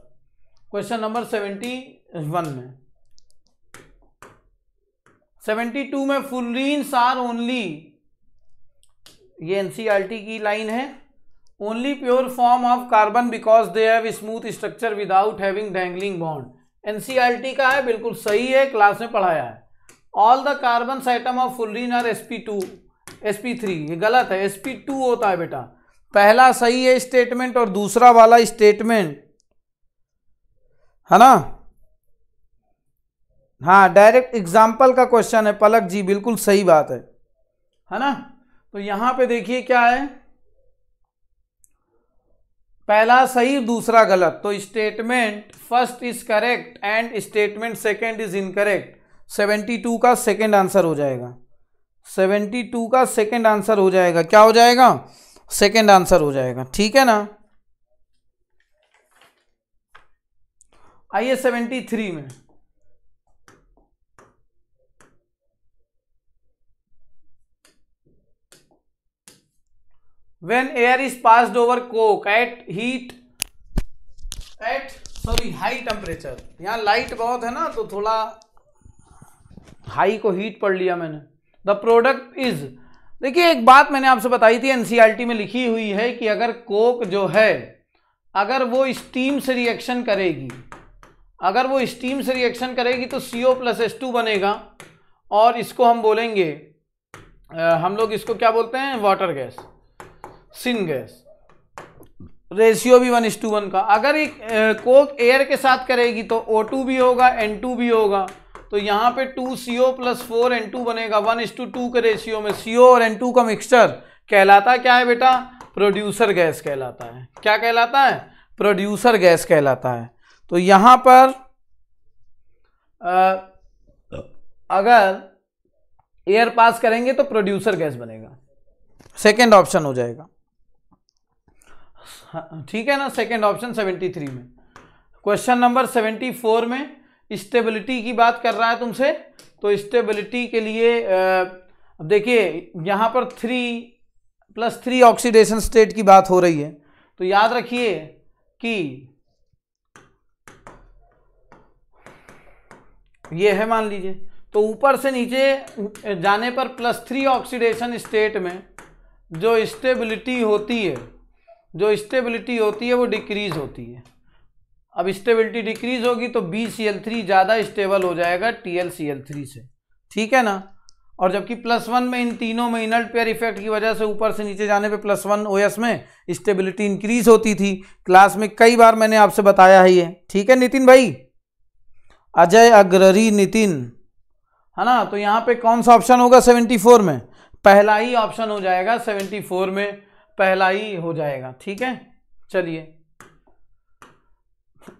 क्वेश्चन नंबर सेवेंटी वन में सेवेंटी टू में फुलरीन सार ओनली ये एनसीआरटी e की लाइन है only pure form of carbon because they have smooth structure without having dangling bond NCERT का है बिल्कुल सही है क्लास में पढ़ाया है all the carbon atom of fullerene are S P two S P three ये गलत है एस पी टू होता है बेटा पहला सही है स्टेटमेंट और दूसरा वाला स्टेटमेंट है ना हाँ डायरेक्ट एग्जाम्पल का क्वेश्चन है पलक जी बिल्कुल सही बात है है ना तो यहां पे देखिए क्या है पहला सही दूसरा गलत तो statement first is correct and statement second is incorrect 72 का सेकंड आंसर हो जाएगा 72 का सेकंड आंसर हो जाएगा क्या हो जाएगा सेकंड आंसर हो जाएगा ठीक है ना आइए 73 में when air is passed over coke at heat at sorry high temperature यहाँ light बहुत है ना तो थोड़ा high को heat पढ़ लिया मैंने the product is देखिए एक बात मैंने आपसे बताई थी एनसीआरटी में लिखी हुई है कि अगर कोक जो है अगर वो स्टीम से रिएक्शन करेगी अगर वो स्टीम से रिएक्शन करेगी तो C O plus S two बनेगा और इसको हम बोलेंगे हम लोग इसको क्या बोलते हैं water gas syn gas ratio भी वन टू वन का अगर एक कोक एयर के साथ करेगी तो ओ टू भी होगा एन टू भी होगा तो यहाँ पे two C O plus four N two बनेगा वन इस टू टू के रेशियो में सी ओ और एन टू का मिक्सचर कहलाता क्या है बेटा प्रोड्यूसर गैस कहलाता है क्या कहलाता है प्रोड्यूसर गैस कहलाता है तो यहाँ पर आ, अगर एयर पास करेंगे तो प्रोड्यूसर गैस बनेगा सेकेंड ऑप्शन हो जाएगा हाँ, ठीक है ना सेकंड ऑप्शन 73 में क्वेश्चन नंबर 74 में स्टेबिलिटी की बात कर रहा है तुमसे तो स्टेबिलिटी के लिए देखिए यहाँ पर three plus three oxidation state की बात हो रही है तो याद रखिए कि ये है मान लीजिए तो ऊपर से नीचे जाने पर प्लस थ्री ऑक्सीडेशन स्टेट में जो स्टेबिलिटी होती है जो स्टेबिलिटी होती है वो डिक्रीज़ होती है अब स्टेबिलिटी डिक्रीज़ होगी तो बी सी एल थ्री ज़्यादा स्टेबल हो जाएगा T L C L three से ठीक है ना और जबकि प्लस वन में इन तीनों में इनल्ट पेयर इफेक्ट की वजह से ऊपर से नीचे जाने पे प्लस वन ओ में स्टेबिलिटी इंक्रीज होती थी क्लास में कई बार मैंने आपसे बताया है ये ठीक है नितिन भाई अजय अग्ररी नितिन है ना तो यहाँ पे कौन सा ऑप्शन होगा 74 में पहला ही ऑप्शन हो जाएगा 74 में पहला ही हो जाएगा ठीक है चलिए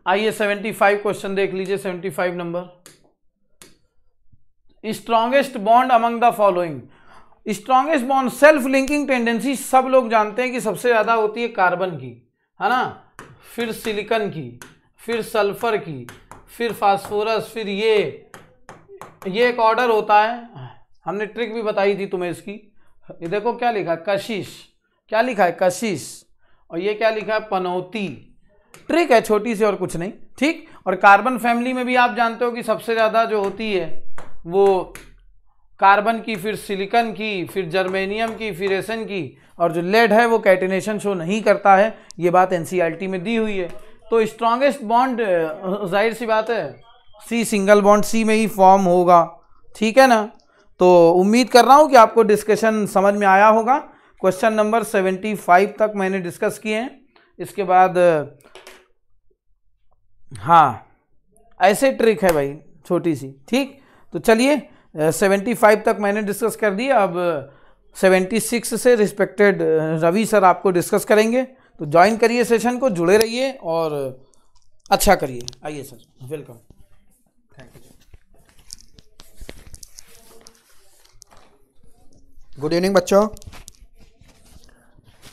आइए सेवेंटी फाइव क्वेश्चन देख लीजिए seventy five number strongest bond among the following strongest bond self linking tendency सब लोग जानते हैं कि सबसे ज़्यादा होती है कार्बन की है ना फिर सिलिकन की फिर सल्फर की फिर फास्फोरस फिर ये ये एक ऑर्डर होता है हमने ट्रिक भी बताई थी तुम्हें इसकी ये देखो क्या लिखा कशिश क्या लिखा है कशिश और ये क्या लिखा है पनौती ट्रिक है छोटी सी और कुछ नहीं ठीक और कार्बन फैमिली में भी आप जानते हो कि सबसे ज़्यादा जो होती है वो कार्बन की फिर सिलिकन की फिर जर्मेनियम की फिर एसन की और जो लेड है वो कैटिनेशन शो नहीं करता है ये बात एन में दी हुई है तो स्ट्रांगेस्ट बॉन्ड जाहिर सी बात है सी सिंगल बॉन्ड सी में ही फॉर्म होगा ठीक है ना तो उम्मीद कर रहा हूँ कि आपको डिस्कशन समझ में आया होगा क्वेश्चन नंबर सेवेंटी फाइव तक मैंने डिस्कस किए हैं इसके बाद हाँ ऐसे ट्रिक है भाई छोटी सी ठीक तो चलिए सेवेंटी फाइव तक मैंने डिस्कस कर दिया अब सेवेंटी सिक्स से रिस्पेक्टेड रवि सर आपको डिस्कस करेंगे तो ज्वाइन करिए सेशन को जुड़े रहिए और अच्छा करिए आइए sir welcome thank you good evening बच्चों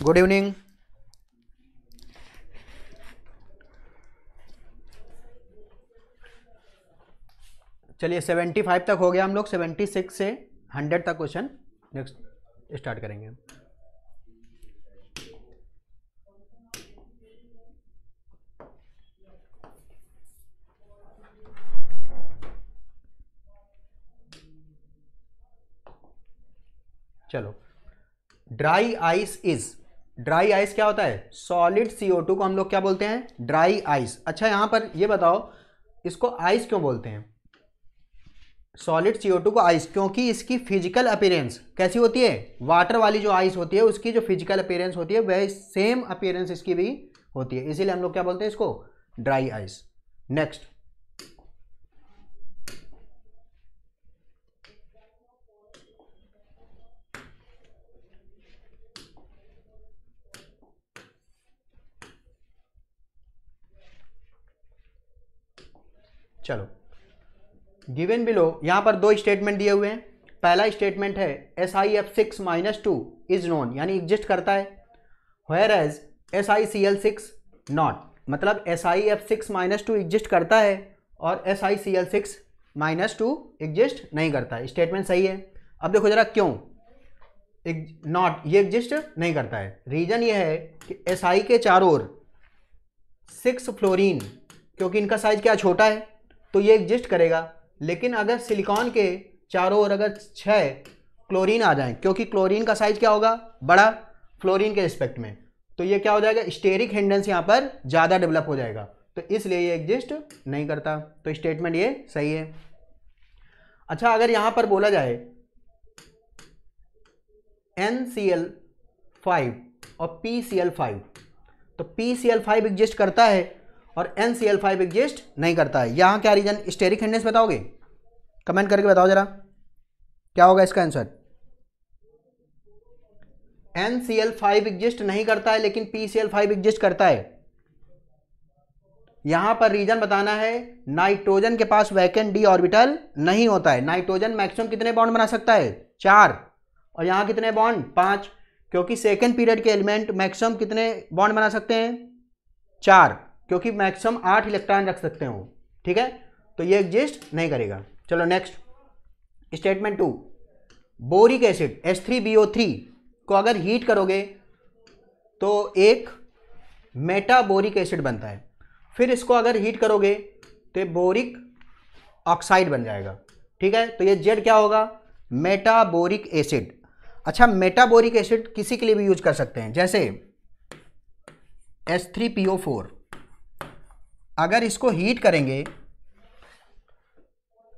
गुड इवनिंग चलिए सेवेंटी फाइव तक हो गया हम लोग सेवेंटी सिक्स से हंड्रेड तक क्वेश्चन नेक्स्ट स्टार्ट करेंगे चलो dry ice is dry ice क्या होता है सॉलिड सीओ टू को हम लोग क्या बोलते हैं ड्राई आइस अच्छा यहां पर ये बताओ इसको आइस क्यों बोलते हैं सॉलिड सीओ टू को आइस क्योंकि इसकी फिजिकल अपीयरेंस कैसी होती है वाटर वाली जो आइस होती है उसकी जो फिजिकल अपीयरेंस होती है वह सेम अपीयरेंस इसकी भी होती है इसीलिए हम लोग क्या बोलते हैं इसको ड्राई आइस नेक्स्ट चलो गिवेन बिलो यहाँ पर दो स्टेटमेंट दिए हुए हैं पहला स्टेटमेंट है S I F six minus two is non यानी एग्जिस्ट करता है whereas S I C L six not मतलब S I F six minus two exist करता है और S I C L six minus two exist नहीं करता है स्टेटमेंट सही है अब देखो ज़रा क्यों नॉट ये एग्जिस्ट नहीं करता है रीज़न ये है कि एस आई के चारों ओर सिक्स फ्लोरीन क्योंकि इनका साइज क्या छोटा है तो ये एग्जिस्ट करेगा लेकिन अगर सिलिकॉन के चारों ओर अगर छः क्लोरीन आ जाएं क्योंकि क्लोरीन का साइज क्या होगा बड़ा क्लोरीन के रिस्पेक्ट में तो ये क्या हो जाएगा स्टेरिक हिंडेंस यहाँ पर ज़्यादा डेवलप हो जाएगा तो इसलिए ये एग्जिस्ट नहीं करता तो स्टेटमेंट ये सही है अच्छा अगर यहाँ पर बोला जाए एन सी एल फाइव और पी सी एल फाइव तो P C L five exist करता है और N C L five exist नहीं करता है यहाँ क्या रीजन स्टेरिक हिंडेंस बताओगे कमेंट करके बताओ जरा क्या होगा इसका answer N C L five exist नहीं करता है लेकिन P C L five exist करता है यहां पर रीजन बताना है नाइट्रोजन के पास वैकेंट डी ऑर्बिटल नहीं होता है नाइट्रोजन मैक्सिमम कितने बॉन्ड बना सकता है चार और यहां कितने बॉन्ड पांच क्योंकि सेकेंड पीरियड के एलिमेंट मैक्सिमम कितने बॉन्ड बना सकते हैं चार क्योंकि मैक्सिमम आठ इलेक्ट्रॉन रख सकते हो ठीक है तो ये एग्जिस्ट नहीं करेगा चलो next statement two boric acid S three B O three को अगर हीट करोगे तो एक मेटाबोरिक एसिड बनता है फिर इसको अगर हीट करोगे तो ये बोरिक ऑक्साइड बन जाएगा ठीक है तो ये जेड क्या होगा मेटाबोरिक एसिड अच्छा मेटाबोरिक एसिड किसी के लिए भी यूज कर सकते हैं जैसे S three P O four अगर इसको हीट करेंगे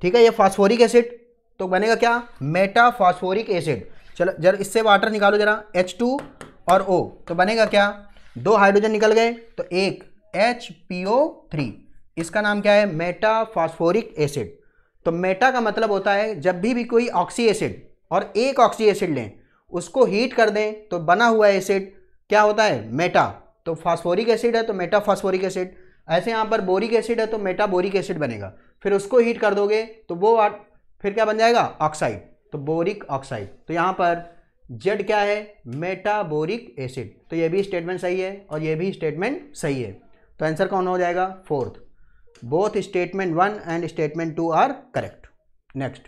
ठीक है ये फास्फोरिक एसिड तो बनेगा क्या मेटा फास्फोरिक एसिड चलो जरा इससे वाटर निकालो जरा एच टू और ओ तो बनेगा क्या दो हाइड्रोजन निकल गए तो एक एच पी ओ थ्री इसका नाम क्या है मेटा फास्फोरिक एसिड तो मेटा का मतलब होता है जब भी भी कोई ऑक्सी एसिड और एक ऑक्सी एसिड लें उसको हीट कर दें तो बना हुआ एसिड क्या होता है मेटा तो फास्फोरिक एसिड है तो मेटा फास्फोरिक एसिड ऐसे यहाँ पर बोरिक एसिड है तो मेटाबोरिक एसिड बनेगा फिर उसको हीट कर दोगे तो वो फिर क्या बन जाएगा ऑक्साइड तो बोरिक ऑक्साइड तो यहाँ पर जेड क्या है मेटाबोरिक एसिड तो ये भी स्टेटमेंट सही है और ये भी स्टेटमेंट सही है तो आंसर कौन हो जाएगा fourth both statement one and statement two are correct next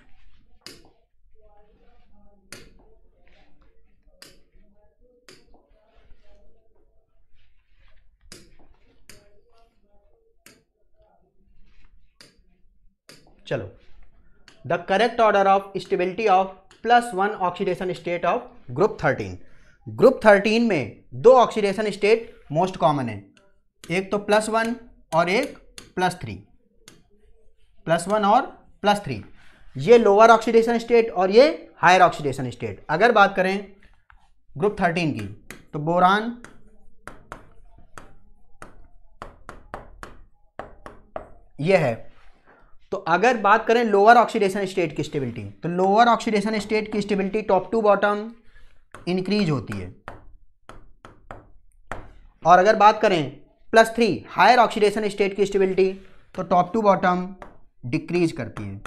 चलो the correct order of stability of plus one oxidation state of group thirteen group thirteen में दो ऑक्सीडेशन स्टेट मोस्ट कॉमन है एक तो प्लस वन और एक plus three plus one और plus three ये लोअर ऑक्सीडेशन स्टेट और ये हायर ऑक्सीडेशन स्टेट अगर बात करें ग्रुप थर्टीन की तो बोरान ये है तो अगर बात करें लोअर ऑक्सीडेशन स्टेट की स्टेबिलिटी तो लोअर ऑक्सीडेशन स्टेट की stability top to bottom increase होती है और अगर बात करें plus three higher oxidation state की स्टेबिलिटी तो टॉप टू बॉटम डिक्रीज करती है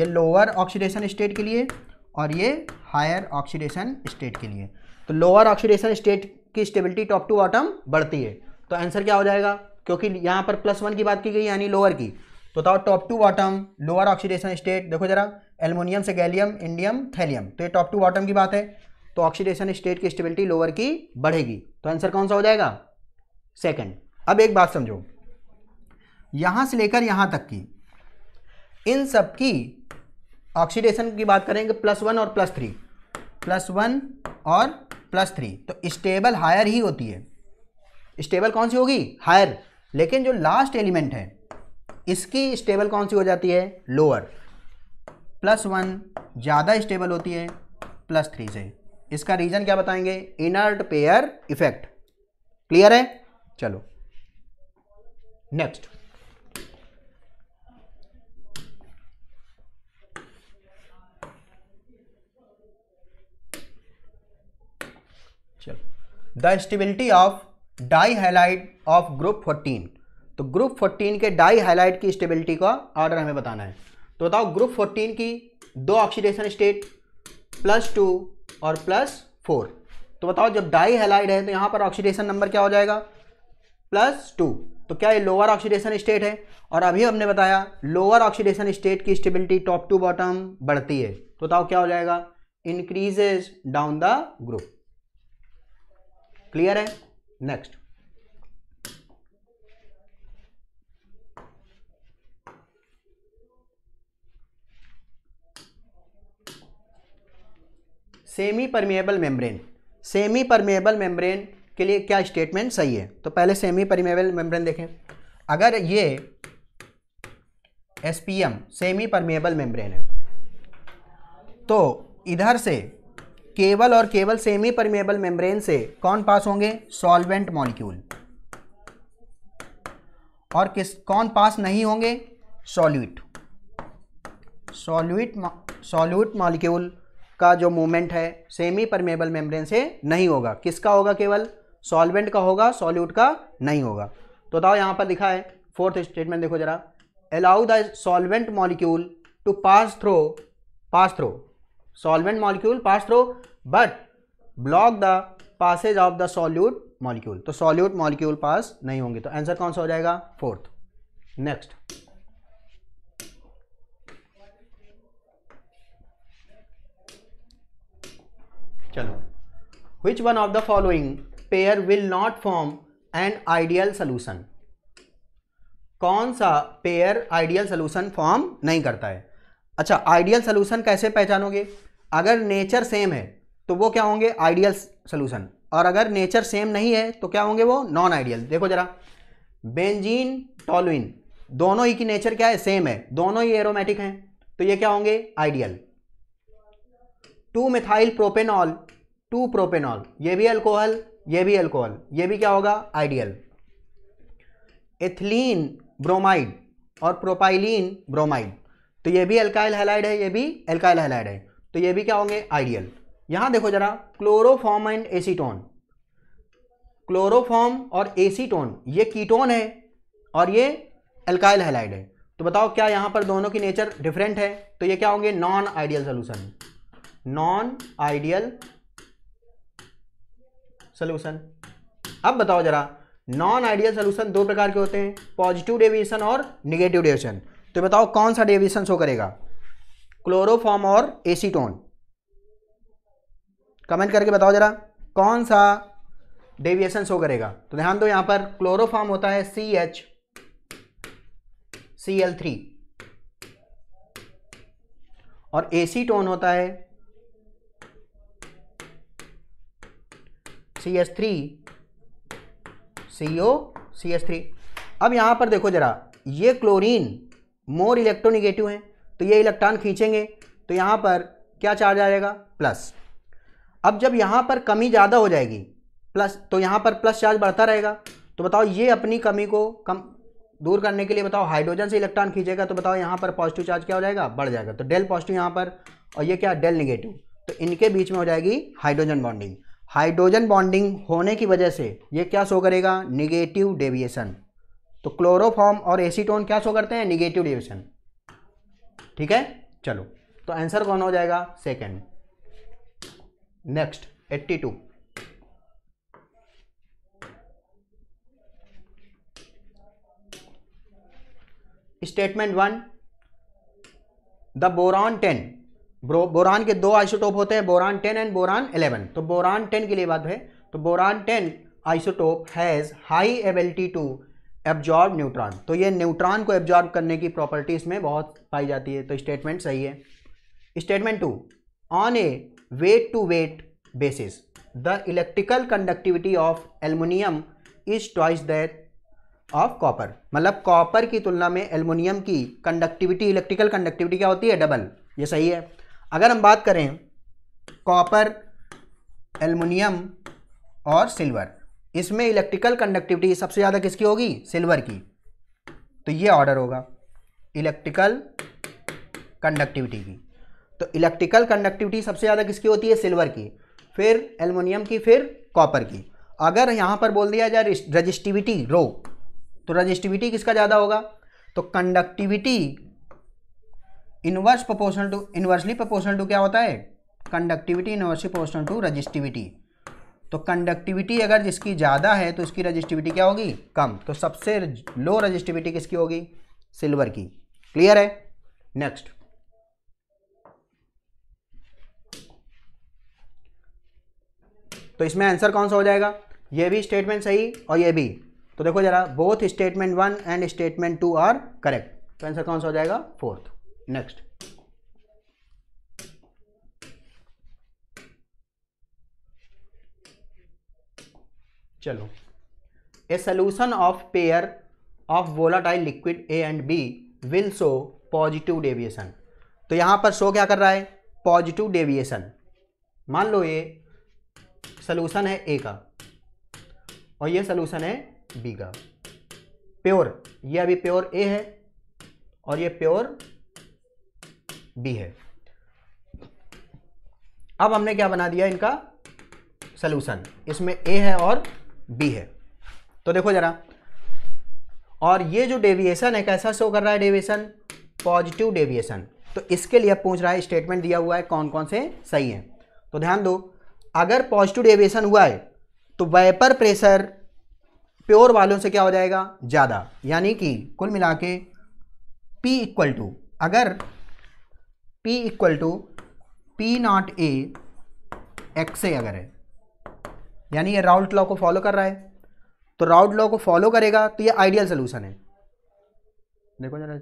ये लोअर ऑक्सीडेशन स्टेट के लिए और ये हायर ऑक्सीडेशन स्टेट के लिए तो लोअर ऑक्सीडेशन स्टेट की स्टेबिलिटी टॉप टू बॉटम बढ़ती है तो आंसर क्या हो जाएगा क्योंकि यहाँ पर प्लस वन की बात की गई यानी लोअर की तो बताओ top to bottom lower oxidation state देखो जरा एलमोनियम से गैलियम इंडियम थैलियम तो ये टॉप टू बॉटम की बात है तो ऑक्सीडेशन स्टेट की स्टेबिलिटी लोअर की बढ़ेगी तो आंसर कौन सा हो जाएगा सेकंड अब एक बात समझो यहाँ से लेकर यहाँ तक की इन सब की ऑक्सीडेशन की बात करेंगे प्लस वन और प्लस थ्री प्लस वन और प्लस थ्री तो स्टेबल हायर ही होती है स्टेबल कौन सी होगी हायर लेकिन जो लास्ट एलिमेंट है इसकी स्टेबल कौन सी हो जाती है लोअर प्लस वन ज़्यादा स्टेबल होती है प्लस थ्री से इसका रीज़न क्या बताएंगे इनर्ट पेयर इफेक्ट क्लियर है चलो नेक्स्ट चलो the stability of di halide of group 14 तो ग्रुप 14 के डाई हाईलाइट की स्टेबिलिटी का ऑर्डर हमें बताना है तो बताओ ग्रुप 14 की दो ऑक्सीडेशन स्टेट प्लस टू और प्लस फोर तो बताओ जब डाई हेलाइड है तो यहाँ पर ऑक्सीडेशन नंबर क्या हो जाएगा प्लस टू तो क्या ये लोअर ऑक्सीडेशन स्टेट है और अभी हमने बताया लोअर ऑक्सीडेशन स्टेट की स्टेबिलिटी टॉप टू बॉटम बढ़ती है तो बताओ क्या हो जाएगा increases down the group clear है next semi permeable membrane semi permeable membrane के लिए क्या स्टेटमेंट सही है तो पहले सेमी परमिएबल मेम्ब्रेन देखें अगर ये S P M semi permeable membrane है तो इधर से केवल और केवल सेमी परमिएबल मेम्ब्रेन से कौन पास होंगे सॉल्वेंट मॉलिक्यूल और किस कौन पास नहीं होंगे सॉल्यूट सॉल्यूट सॉल्यूट मॉलिक्यूल का जो मूवमेंट है सेमी परमेबल मेम्ब्रेन से नहीं होगा किसका होगा केवल सॉल्वेंट का होगा सॉल्यूट का नहीं होगा तो बताओ यहाँ पर लिखा है फोर्थ स्टेटमेंट देखो जरा allow the solvent molecule to pass through pass through solvent molecule pass through but block the passage of the solute molecule तो सॉल्यूट मॉलिक्यूल पास नहीं होंगे तो आंसर कौन सा हो जाएगा फोर्थ नेक्स्ट चलो which one of the following pair will not form an ideal solution कौन सा पेयर आइडियल सोलूशन फॉर्म नहीं करता है अच्छा आइडियल सोलूशन कैसे पहचानोगे अगर नेचर सेम है तो वो क्या होंगे आइडियल सोलूशन और अगर नेचर सेम नहीं है तो क्या होंगे वो नॉन आइडियल देखो जरा बेंजीन टॉलविन दोनों ही की नेचर क्या है सेम है दोनों ही एरोमेटिक हैं तो ये क्या होंगे ideal two methyl propanol two propanol ये भी अल्कोहल ये भी अल्कोहल ये भी क्या होगा आइडियल एथिलीन ब्रोमाइड और प्रोपाइलीन ब्रोमाइड तो ये भी अल्काइल हेलाइड है ये भी अल्काइल हेलाइड है तो ये भी क्या होंगे आइडियल यहां देखो जरा क्लोरोफॉर्म एंड एसीटोन क्लोरोफॉर्म और एसीटोन ये कीटोन है और ये अल्काइल हेलाइड है तो बताओ क्या यहाँ पर दोनों की नेचर डिफरेंट है तो ये क्या होंगे non ideal solution non ideal solution अब बताओ जरा नॉन आइडियल सोल्यूशन दो प्रकार के होते हैं पॉजिटिव डेविएशन और निगेटिव डेविएशन तो बताओ कौन सा डेविएशन शो करेगा क्लोरोफॉर्म और एसीटोन कमेंट करके बताओ जरा कौन सा डेविएशन शो करेगा तो ध्यान दो यहां पर क्लोरोफॉर्म होता है C H C L three और एसीटोन होता है C S three C O C S three अब यहाँ पर देखो ज़रा ये क्लोरीन मोर इलेक्ट्रोनिगेटिव हैं तो ये इलेक्ट्रॉन खींचेंगे तो यहाँ पर क्या चार्ज आ जाएगा प्लस अब जब यहाँ पर कमी ज़्यादा हो जाएगी प्लस तो यहाँ पर प्लस चार्ज बढ़ता रहेगा तो बताओ ये अपनी कमी को कम दूर करने के लिए बताओ हाइड्रोजन से इलेक्ट्रॉन खींचेगा तो बताओ यहाँ पर पॉजिटिव चार्ज क्या हो जाएगा बढ़ जाएगा तो डेल पॉजिटिव यहाँ पर और ये क्या डेल निगेटिव तो इनके बीच में हो जाएगी हाइड्रोजन बॉन्डिंग हाइड्रोजन बॉन्डिंग होने की वजह से ये क्या शो करेगा निगेटिव डेविएशन तो क्लोरोफॉर्म और एसीटोन क्या शो करते हैं निगेटिव डेविएशन ठीक है चलो तो आंसर कौन हो जाएगा second next eighty two statement one the boron ten boron के दो आइसोटोप होते हैं boron ten and boron eleven तो बोरान टेन के लिए बात है तो boron ten isotope has high ability to absorb neutron तो ये न्यूट्रॉन को एब्जॉर्ब करने की प्रॉपर्टी इसमें बहुत पाई जाती है तो स्टेटमेंट सही है statement two on a weight to weight basis the electrical conductivity of aluminium is twice that of copper मतलब कॉपर की तुलना में एल्युमिनियम की कंडक्टिविटी इलेक्ट्रिकल कंडक्टिविटी क्या होती है डबल ये सही है अगर हम बात करें कॉपर एल्युमिनियम और सिल्वर इसमें इलेक्ट्रिकल कंडक्टिविटी सबसे ज़्यादा किसकी होगी सिल्वर की तो ये ऑर्डर होगा इलेक्ट्रिकल कंडक्टिविटी की तो इलेक्ट्रिकल कंडक्टिविटी सबसे ज़्यादा किसकी होती है सिल्वर की फिर एल्युमिनियम की फिर कॉपर की अगर यहाँ पर बोल दिया जाए रजिस्टिविटी रो तो रजिस्टिविटी किसका ज़्यादा होगा तो conductivity inverse proportional to inversely proportional to क्या होता है conductivity inversely proportional to resistivity तो कंडक्टिविटी अगर जिसकी ज़्यादा है तो इसकी रजिस्टिविटी क्या होगी कम तो सबसे लो रजिस्टिविटी किसकी होगी सिल्वर की क्लियर है नेक्स्ट तो इसमें आंसर कौन सा हो जाएगा ये भी स्टेटमेंट सही और ये भी तो देखो जरा both statement one and statement two are correct तो आंसर कौन सा हो जाएगा फोर्थ नेक्स्ट चलो a solution of pair of volatile liquid A and B will show positive deviation तो यहां पर शो क्या कर रहा है पॉजिटिव डेविएशन मान लो ये सोल्यूशन है ए का और ये सोल्यूशन है बी का प्योर ये अभी प्योर ए है और ये प्योर बी है अब हमने क्या बना दिया इनका सोल्यूशन इसमें ए है और बी है तो देखो जरा और ये जो डेविएशन है कैसा शो कर रहा है डेविएशन पॉजिटिव डेविएशन तो इसके लिए पूछ रहा है स्टेटमेंट दिया हुआ है कौन कौन से सही हैं तो ध्यान दो अगर पॉजिटिव डेविएशन हुआ है तो वेपर प्रेशर प्योर वालों से क्या हो जाएगा ज़्यादा यानी कि कुल मिला के पी इक्वल टू अगर P equal to P not A X A अगर है यानी ये राउल्ट लॉ को फॉलो कर रहा है तो राउल्ट लॉ को फॉलो करेगा तो ये आइडियल सोल्यूशन है देखो जरा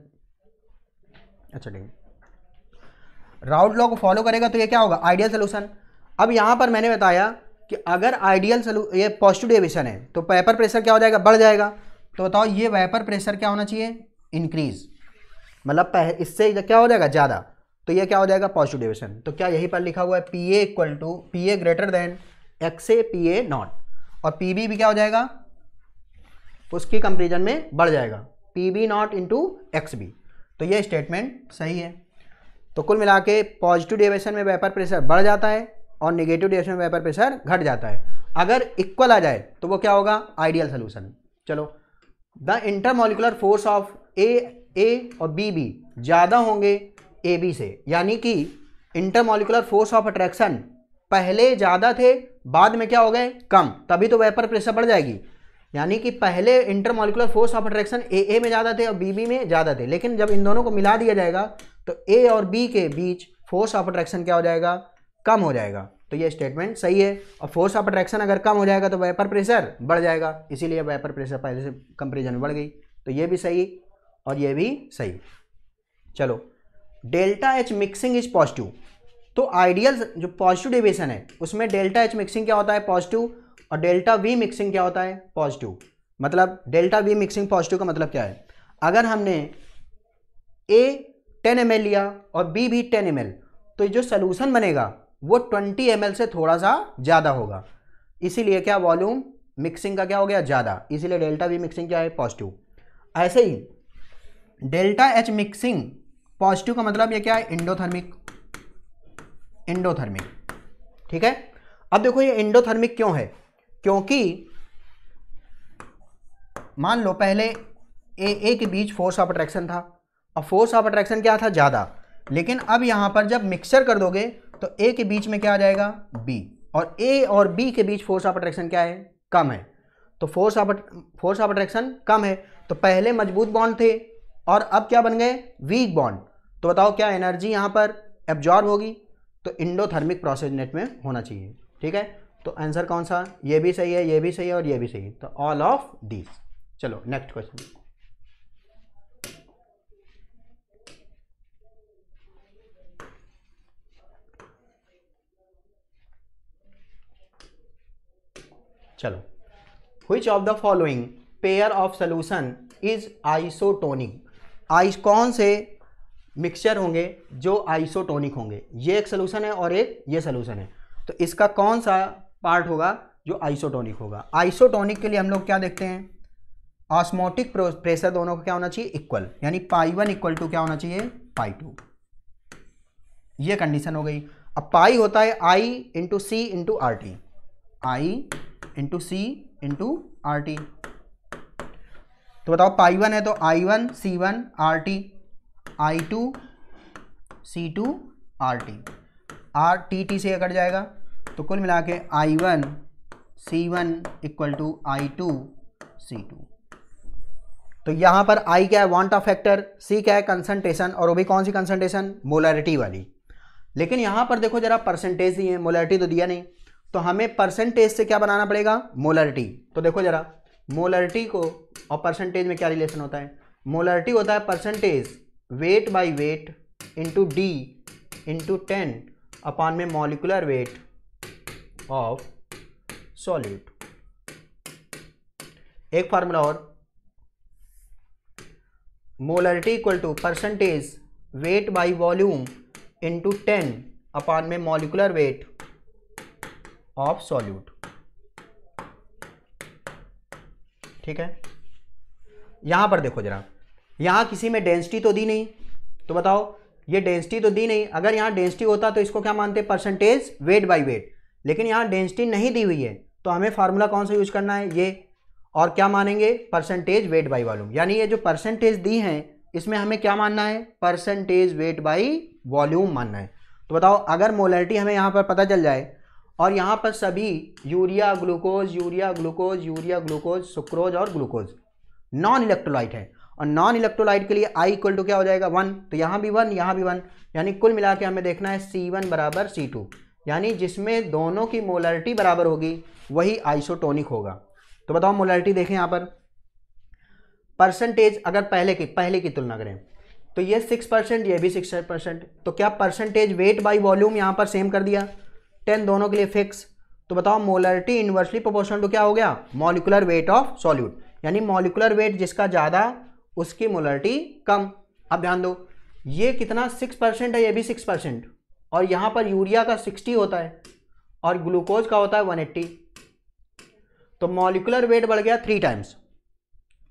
अच्छा ठीक है राउल्ट लॉ को फॉलो करेगा तो ये क्या होगा आइडियल सोल्यूशन अब यहाँ पर मैंने बताया कि अगर आइडियल सोल्यू ये पॉजिटिव डेविएशन है तो पेपर प्रेशर क्या हो जाएगा बढ़ जाएगा तो बताओ ये वेपर प्रेशर क्या होना चाहिए इंक्रीज मतलब इससे क्या हो जाएगा ज़्यादा तो ये क्या हो जाएगा पॉजिटिव डेविएशन तो क्या यही पर लिखा हुआ है P A equal to P A greater than X A P A not और पी बी भी क्या हो जाएगा उसकी कंपेरिजन में बढ़ जाएगा P B not into X B तो ये स्टेटमेंट सही है तो कुल मिला के पॉजिटिव डेविएशन में वेपर प्रेशर बढ़ जाता है और निगेटिव डेविएशन में वेपर प्रेशर घट जाता है अगर इक्वल आ जाए तो वो क्या होगा आइडियल सोल्यूशन चलो the intermolecular force of A A और बी बी ज़्यादा होंगे ए बी से यानी कि इंटरमोलिकुलर फोर्स ऑफ अट्रैक्शन पहले ज़्यादा थे बाद में क्या हो गए कम तभी तो वेपर प्रेशर बढ़ जाएगी यानी कि पहले intermolecular force of attraction A A में ज़्यादा थे और बी बी में ज़्यादा थे लेकिन जब इन दोनों को मिला दिया जाएगा तो ए और बी के बीच फोर्स ऑफ अट्रैक्शन क्या हो जाएगा कम हो जाएगा तो ये स्टेटमेंट सही है और फोर्स ऑफ अट्रैक्शन अगर कम हो जाएगा तो वेपर प्रेशर बढ़ जाएगा इसीलिए वेपर प्रेशर पहले से कंपेरिजन में बढ़ गई तो ये भी सही और ये भी सही चलो delta H mixing is positive तो आइडियल जो पॉजिटिव डेविएशन है उसमें डेल्टा एच मिक्सिंग क्या होता है पॉजिटिव और डेल्टा वी मिक्सिंग क्या होता है पॉजिटिव मतलब डेल्टा वी मिक्सिंग पॉजिटिव का मतलब क्या है अगर हमने ए 10 एम लिया और बी भी 10 एम तो जो सलूशन बनेगा वो 20 एम से थोड़ा सा ज़्यादा होगा इसीलिए क्या वॉल्यूम मिक्सिंग का क्या हो गया ज़्यादा इसीलिए डेल्टा वी मिक्सिंग क्या है पॉजिटिव ऐसे ही डेल्टा एच मिक्सिंग पॉजिटिव का मतलब ये क्या है इंडोथर्मिक इंडोथर्मिक ठीक है अब देखो ये इंडोथर्मिक क्यों है क्योंकि मान लो पहले ए ए के बीच फोर्स ऑफ अट्रैक्शन था और फोर्स ऑफ अट्रैक्शन क्या था ज़्यादा लेकिन अब यहाँ पर जब मिक्सचर कर दोगे तो ए के बीच में क्या आ जाएगा बी और ए और बी के बीच फोर्स ऑफ अट्रैक्शन क्या है कम है तो force of force of attraction कम है तो पहले मजबूत बॉन्ड थे और अब क्या बन गए वीक बॉन्ड तो बताओ क्या एनर्जी यहाँ पर एब्जॉर्ब होगी तो इंडोथर्मिक प्रोसेस नेट में होना चाहिए ठीक है तो आंसर कौन सा ये भी सही है ये भी सही है और ये भी सही है तो ऑल ऑफ दीज चलो नेक्स्ट क्वेश्चन चलो which of the following pair of solution is isotonic ice कौन से मिक्सचर होंगे जो आइसोटोनिक होंगे ये एक सोल्यूशन है और एक ये सोल्यूशन है तो इसका कौन सा पार्ट होगा जो आइसोटोनिक होगा आइसोटोनिक के लिए हम लोग क्या देखते हैं ऑस्मोटिक प्रेशर दोनों का क्या होना चाहिए इक्वल यानी पाई वन इक्वल टू क्या होना चाहिए पाई टू ये कंडीशन हो गई अब पाई होता है I into C into R T I into C into R T तो बताओ पाई वन है तो I one C one R T I two C two R T R T T से कट जाएगा तो कुल मिला के I one C one equal to I two C two तो यहाँ पर आई क्या है ऑफ फैक्टर सी क्या है कंसंट्रेशन और वो भी कौन सी कंसंट्रेशन मोलरिटी वाली लेकिन यहाँ पर देखो जरा परसेंटेज दिए हैं मोलरिटी तो दिया नहीं तो हमें परसेंटेज से क्या बनाना पड़ेगा मोलरिटी तो देखो जरा मोलरिटी को और परसेंटेज में क्या रिलेशन होता है मोलरिटी होता है percentage weight by weight into D into ten upon में मॉलिकुलर वेट ऑफ सॉल्यूट एक फार्मूला और molarity equal to percentage weight by volume into ten upon में मॉलिकुलर वेट ऑफ सॉल्यूट ठीक है यहां पर देखो जरा यहाँ किसी में डेंसिटी तो दी नहीं तो बताओ ये डेंसिटी तो दी नहीं अगर यहाँ डेंसिटी होता तो इसको क्या मानते परसेंटेज वेट बाई वेट लेकिन यहाँ डेंसिटी नहीं दी हुई है तो हमें फार्मूला कौन सा यूज करना है ये और क्या मानेंगे परसेंटेज वेट बाई वॉल्यूम यानी ये जो परसेंटेज दी है इसमें हमें क्या मानना है परसेंटेज वेट बाई वॉल्यूम मानना है तो बताओ अगर मोलरिटी हमें यहाँ पर पता चल जाए और यहाँ पर सभी urea glucose urea glucose urea glucose sucrose और ग्लूकोज नॉन इलेक्ट्रोलाइट है और नॉन इलेक्ट्रोलाइट के लिए आई इक्वल टू क्या हो जाएगा वन तो यहाँ भी वन यहाँ भी वन यानी कुल मिला के हमें देखना है सी वन बराबर सी टू यानी जिसमें दोनों की मोलरिटी बराबर होगी वही आइसोटोनिक होगा तो बताओ मोलरिटी देखें यहाँ पर परसेंटेज अगर पहले की पहले की तुलना करें तो ये सिक्स परसेंट ये भी सिक्स परसेंट तो क्या परसेंटेज वेट बाई वॉल्यूम यहाँ पर सेम कर दिया टेन दोनों के लिए फिक्स तो बताओ मोलरिटी इन्वर्सली प्रोपोर्शनल टू क्या हो गया मॉलिकुलर वेट ऑफ सॉल्यूट यानी मॉलिकुलर वेट जिसका ज़्यादा उसकी मोलरिटी कम अब ध्यान दो ये कितना सिक्स परसेंट है ये भी सिक्स परसेंट और यहाँ पर यूरिया का सिक्सटी होता है और ग्लूकोज का होता है वन एट्टी तो मॉलिकुलर वेट बढ़ गया थ्री टाइम्स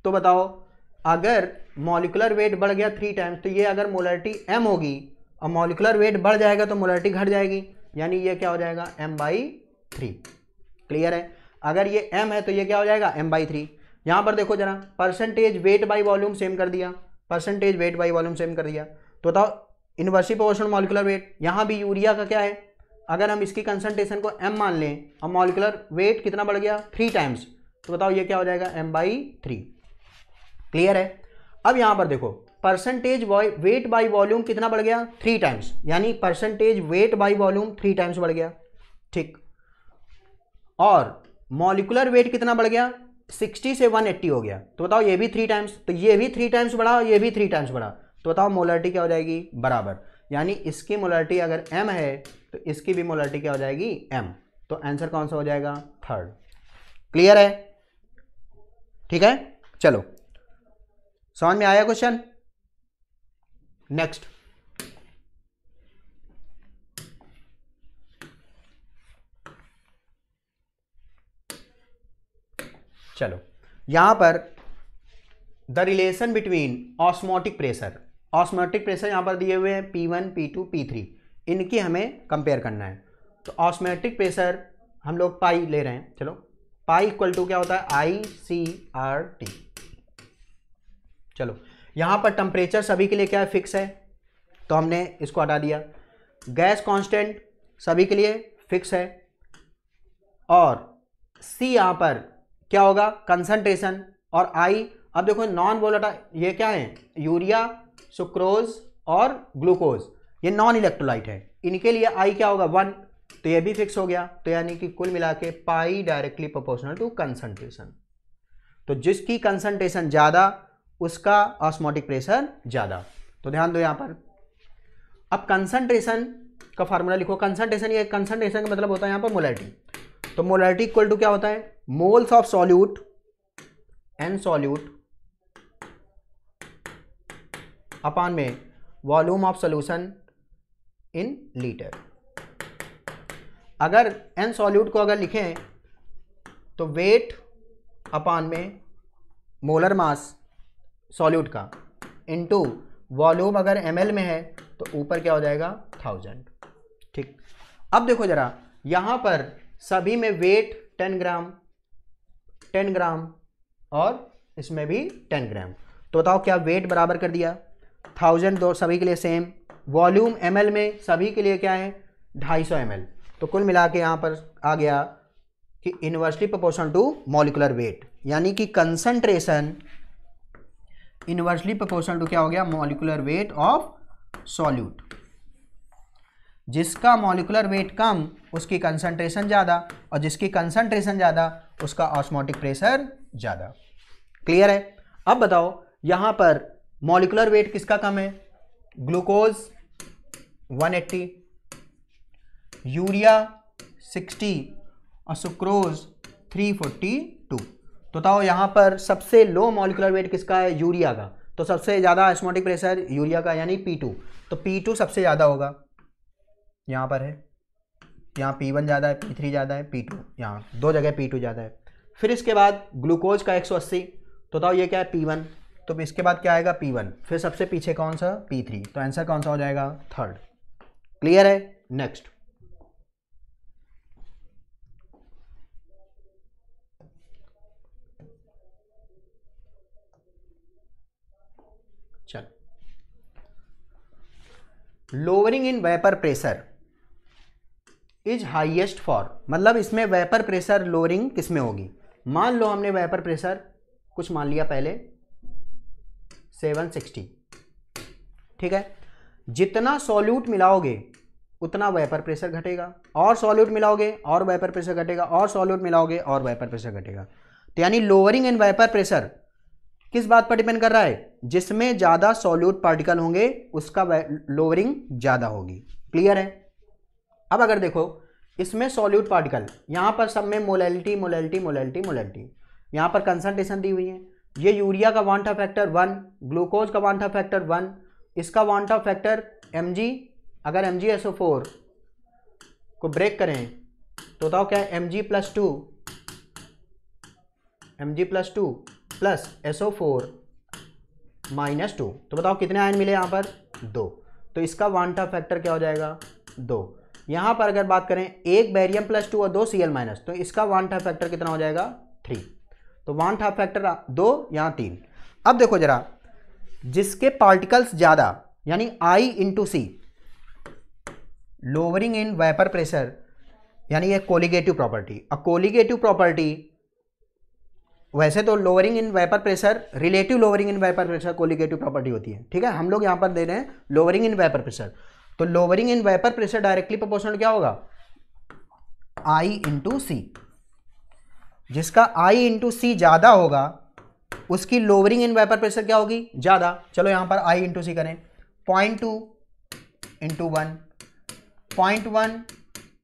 तो बताओ अगर मॉलिकुलर वेट बढ़ गया थ्री टाइम्स तो ये अगर मोलरिटी एम होगी और मॉलिकुलर वेट बढ़ जाएगा तो मोलरिटी घट जाएगी यानी ये क्या हो जाएगा एम बाई थ्री क्लियर है अगर ये एम है तो ये क्या हो जाएगा एम बाई थ्री यहां पर देखो जरा percentage weight by volume same कर दिया percentage weight by volume same कर दिया तो बताओ इनवर्सी प्रोपोर्शनल मॉलिकुलर वेट यहां भी यूरिया का क्या है अगर हम इसकी कंसंट्रेशन को एम मान लें और मॉलिकुलर वेट कितना बढ़ गया थ्री टाइम्स तो बताओ ये क्या हो जाएगा एम बाई थ्री क्लियर है अब यहां पर देखो परसेंटेज वेट बाई वॉल्यूम कितना बढ़ गया थ्री टाइम्स यानी percentage weight by volume three times बढ़ गया ठीक और मॉलिकुलर वेट कितना बढ़ गया सिक्सटी से वन एट्टी हो गया तो बताओ ये भी थ्री टाइम्स तो ये भी थ्री टाइम्स बढ़ा ये भी थ्री टाइम्स बढ़ा तो बताओ मोलरिटी क्या हो जाएगी बराबर यानी इसकी मोलरिटी अगर एम है तो इसकी भी मोलरिटी क्या हो जाएगी एम तो आंसर कौन सा हो जाएगा थर्ड क्लियर है ठीक है चलो समझ में आया क्वेश्चन नेक्स्ट चलो यहाँ पर the relation between osmotic pressure osmotic pressure यहाँ पर दिए हुए हैं P one P two P three इनकी हमें कंपेयर करना है तो ऑस्मेटिक प्रेशर हम लोग पाई ले रहे हैं चलो पाई इक्वल टू क्या होता है आई सी आर टी चलो यहाँ पर टेम्परेचर सभी के लिए क्या है फिक्स है तो हमने इसको हटा दिया गैस कांस्टेंट सभी के लिए फिक्स है और सी यहाँ पर क्या होगा कंसनट्रेशन और आई अब देखो नॉन वोलेटाइल ये क्या है यूरिया सुक्रोज और ग्लूकोज ये नॉन इलेक्ट्रोलाइट है इनके लिए आई क्या होगा वन तो ये भी फिक्स हो गया तो यानी कि कुल मिला के pi directly proportional to concentration तो जिसकी कंसनट्रेशन ज़्यादा उसका ऑस्मोटिक प्रेशर ज़्यादा तो ध्यान दो यहां पर अब कंसनट्रेशन का फार्मूला लिखो कंसंट्रेशन ये कंसनट्रेशन का मतलब होता है यहां पर मोलैरिटी तो मोलैरिटी इक्वल टू क्या होता है moles of solute N solute upon में volume of solution in litre अगर एन सॉल्यूट को अगर लिखें तो वेट अपान में मोलर मास सॉल्यूट का इनटू वॉल्यूम अगर एम में है तो ऊपर क्या हो जाएगा थाउजेंड ठीक अब देखो ज़रा यहाँ पर सभी में weight ten gram ten gram और इसमें भी टेन ग्राम तो बताओ क्या वेट बराबर कर दिया थाउजेंड दो सभी के लिए सेम वॉल्यूम एम में सभी के लिए क्या है ढाई सौ एम तो कुल मिला के यहाँ पर आ गया कि inversely proportional to molecular weight यानी कि कंसंट्रेशन इन्वर्सली प्रोपोर्शनल टू क्या हो गया मॉलिकुलर वेट ऑफ सॉल्यूट जिसका मॉलिकुलर वेट कम उसकी कंसंट्रेशन ज़्यादा और जिसकी कंसंट्रेशन ज़्यादा उसका ऑस्मोटिक प्रेशर ज़्यादा क्लियर है अब बताओ यहां पर मॉलिकुलर वेट किसका कम है ग्लूकोज 180 यूरिया 60 और सुक्रोज 342 तो बताओ यहाँ पर सबसे लो मॉलिकुलर वेट किसका है यूरिया का तो सबसे ज़्यादा ऑस्मोटिक प्रेशर यूरिया का यानी P2 तो P2 सबसे ज़्यादा होगा यहाँ पर है यहाँ पी वन ज़्यादा है पी थ्री ज़्यादा है पी टू यहाँ दो जगह पी टू ज़्यादा है फिर इसके बाद ग्लूकोज का एक सौ अस्सी तो बताओ ये क्या है पी वन तो इसके बाद क्या आएगा पी वन फिर सबसे पीछे कौन सा पी थ्री तो आंसर कौन सा हो जाएगा थर्ड क्लियर है नेक्स्ट चल lowering in vapour pressure is highest for मतलब इसमें वेपर प्रेशर लोअरिंग किसमें होगी मान लो हमने वेपर प्रेशर कुछ मान लिया पहले 760 ठीक है जितना सॉल्यूट मिलाओगे उतना वेपर प्रेशर घटेगा और सॉल्यूट मिलाओगे और वेपर प्रेशर घटेगा और सॉल्यूट मिलाओगे और वेपर प्रेशर घटेगा तो यानी लोअरिंग इन वेपर प्रेशर किस बात पर डिपेंड कर रहा है जिसमें ज़्यादा सॉल्यूट पार्टिकल होंगे उसका लोअरिंग ज़्यादा होगी क्लियर है अब अगर देखो इसमें सॉल्यूट पार्टिकल यहाँ पर सब में मोलैलिटी मोलैलिटी मोलैलिटी मोलैलिटी यहाँ पर कंसनट्रेशन दी हुई है ये यूरिया का वांटा फैक्टर वन ग्लूकोज का वांटा फैक्टर वन इसका वांटा फैक्टर एम अगर एम जी को ब्रेक करें तो बताओ क्या है M G plus two M G plus two plus S O four minus two तो बताओ कितने आयन मिले यहाँ पर दो तो इसका वांटा फैक्टर क्या हो जाएगा दो यहां पर अगर बात करें एक बैरियम प्लस टू और दो सी एल माइनस तो इसका वन था फैक्टर कितना हो जाएगा थ्री तो वन था फैक्टर दो यहां तीन अब देखो जरा जिसके पार्टिकल्स ज़्यादा यानी I into C lowering in vapour pressure यानी यह colligative property uh colligative property वैसे तो lowering in vapour pressure relative lowering in vapour pressure colligative property होती है ठीक है हम लोग यहां पर दे रहे हैं लोअरिंग इन वेपर प्रेशर तो lowering in vapour pressure directly proportional क्या होगा आई इंटू सी जिसका आई इंटू सी ज़्यादा होगा उसकी लोवरिंग इन वेपर प्रेशर क्या होगी ज़्यादा चलो यहां पर आई इंटू सी करें point two into one point one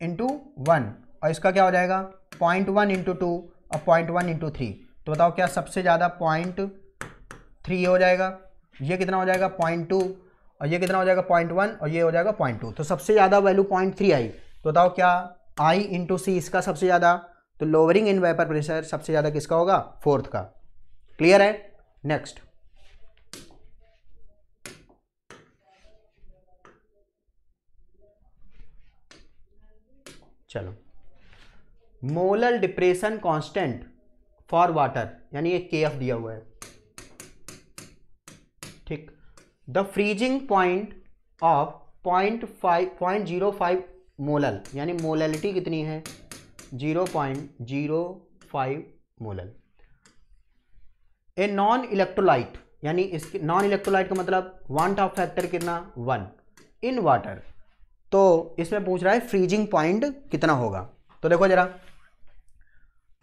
into one और इसका क्या हो जाएगा पॉइंट वन इंटू टू और पॉइंट वन इंटू थ्री तो बताओ क्या सबसे ज़्यादा पॉइंट थ्री हो जाएगा ये कितना हो जाएगा पॉइंट टू और ये कितना हो जाएगा पॉइंट वन और ये हो जाएगा पॉइंट टू तो सबसे ज़्यादा वैल्यू पॉइंट थ्री आई तो बताओ क्या आई इंटू सी इसका सबसे ज़्यादा तो लोअरिंग इन वेपर प्रेशर सबसे ज़्यादा किसका होगा फोर्थ का क्लियर है नेक्स्ट चलो molal depression constant for water यानी ये के एफ दिया हुआ है the freezing point of point five point zero five molal यानी मोलैलिटी कितनी है zero point zero five molal a non electrolyte यानी इसके नॉन इलेक्ट्रोलाइट का मतलब वन टॉप फैक्टर कितना वन इन वाटर तो इसमें पूछ रहा है फ्रीजिंग पॉइंट कितना होगा तो देखो जरा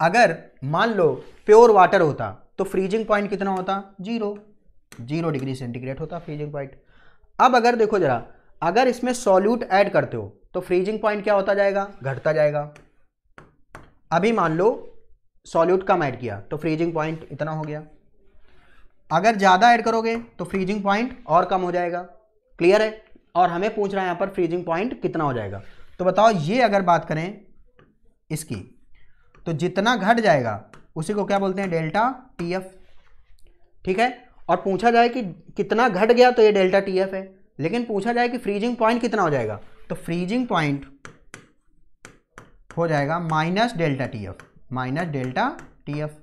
अगर मान लो प्योर वाटर होता तो फ्रीजिंग पॉइंट कितना होता जीरो जीरो डिग्री सेंटीग्रेड होता फ्रीजिंग पॉइंट अब अगर देखो जरा अगर इसमें सॉल्यूट ऐड करते हो तो फ्रीजिंग पॉइंट क्या होता जाएगा घटता जाएगा अभी मान लो सॉल्यूट कम ऐड किया तो फ्रीजिंग पॉइंट इतना हो गया अगर ज़्यादा ऐड करोगे तो फ्रीजिंग पॉइंट और कम हो जाएगा क्लियर है और हमें पूछ रहा है यहाँ पर फ्रीजिंग पॉइंट कितना हो जाएगा तो बताओ ये अगर बात करें इसकी तो जितना घट जाएगा उसी को क्या बोलते हैं डेल्टा टी एफ ठीक है और पूछा जाए कि कितना घट गया तो ये डेल्टा टी एफ है लेकिन पूछा जाए कि फ्रीजिंग पॉइंट कितना हो जाएगा तो फ्रीजिंग पॉइंट हो जाएगा minus delta T F minus delta T F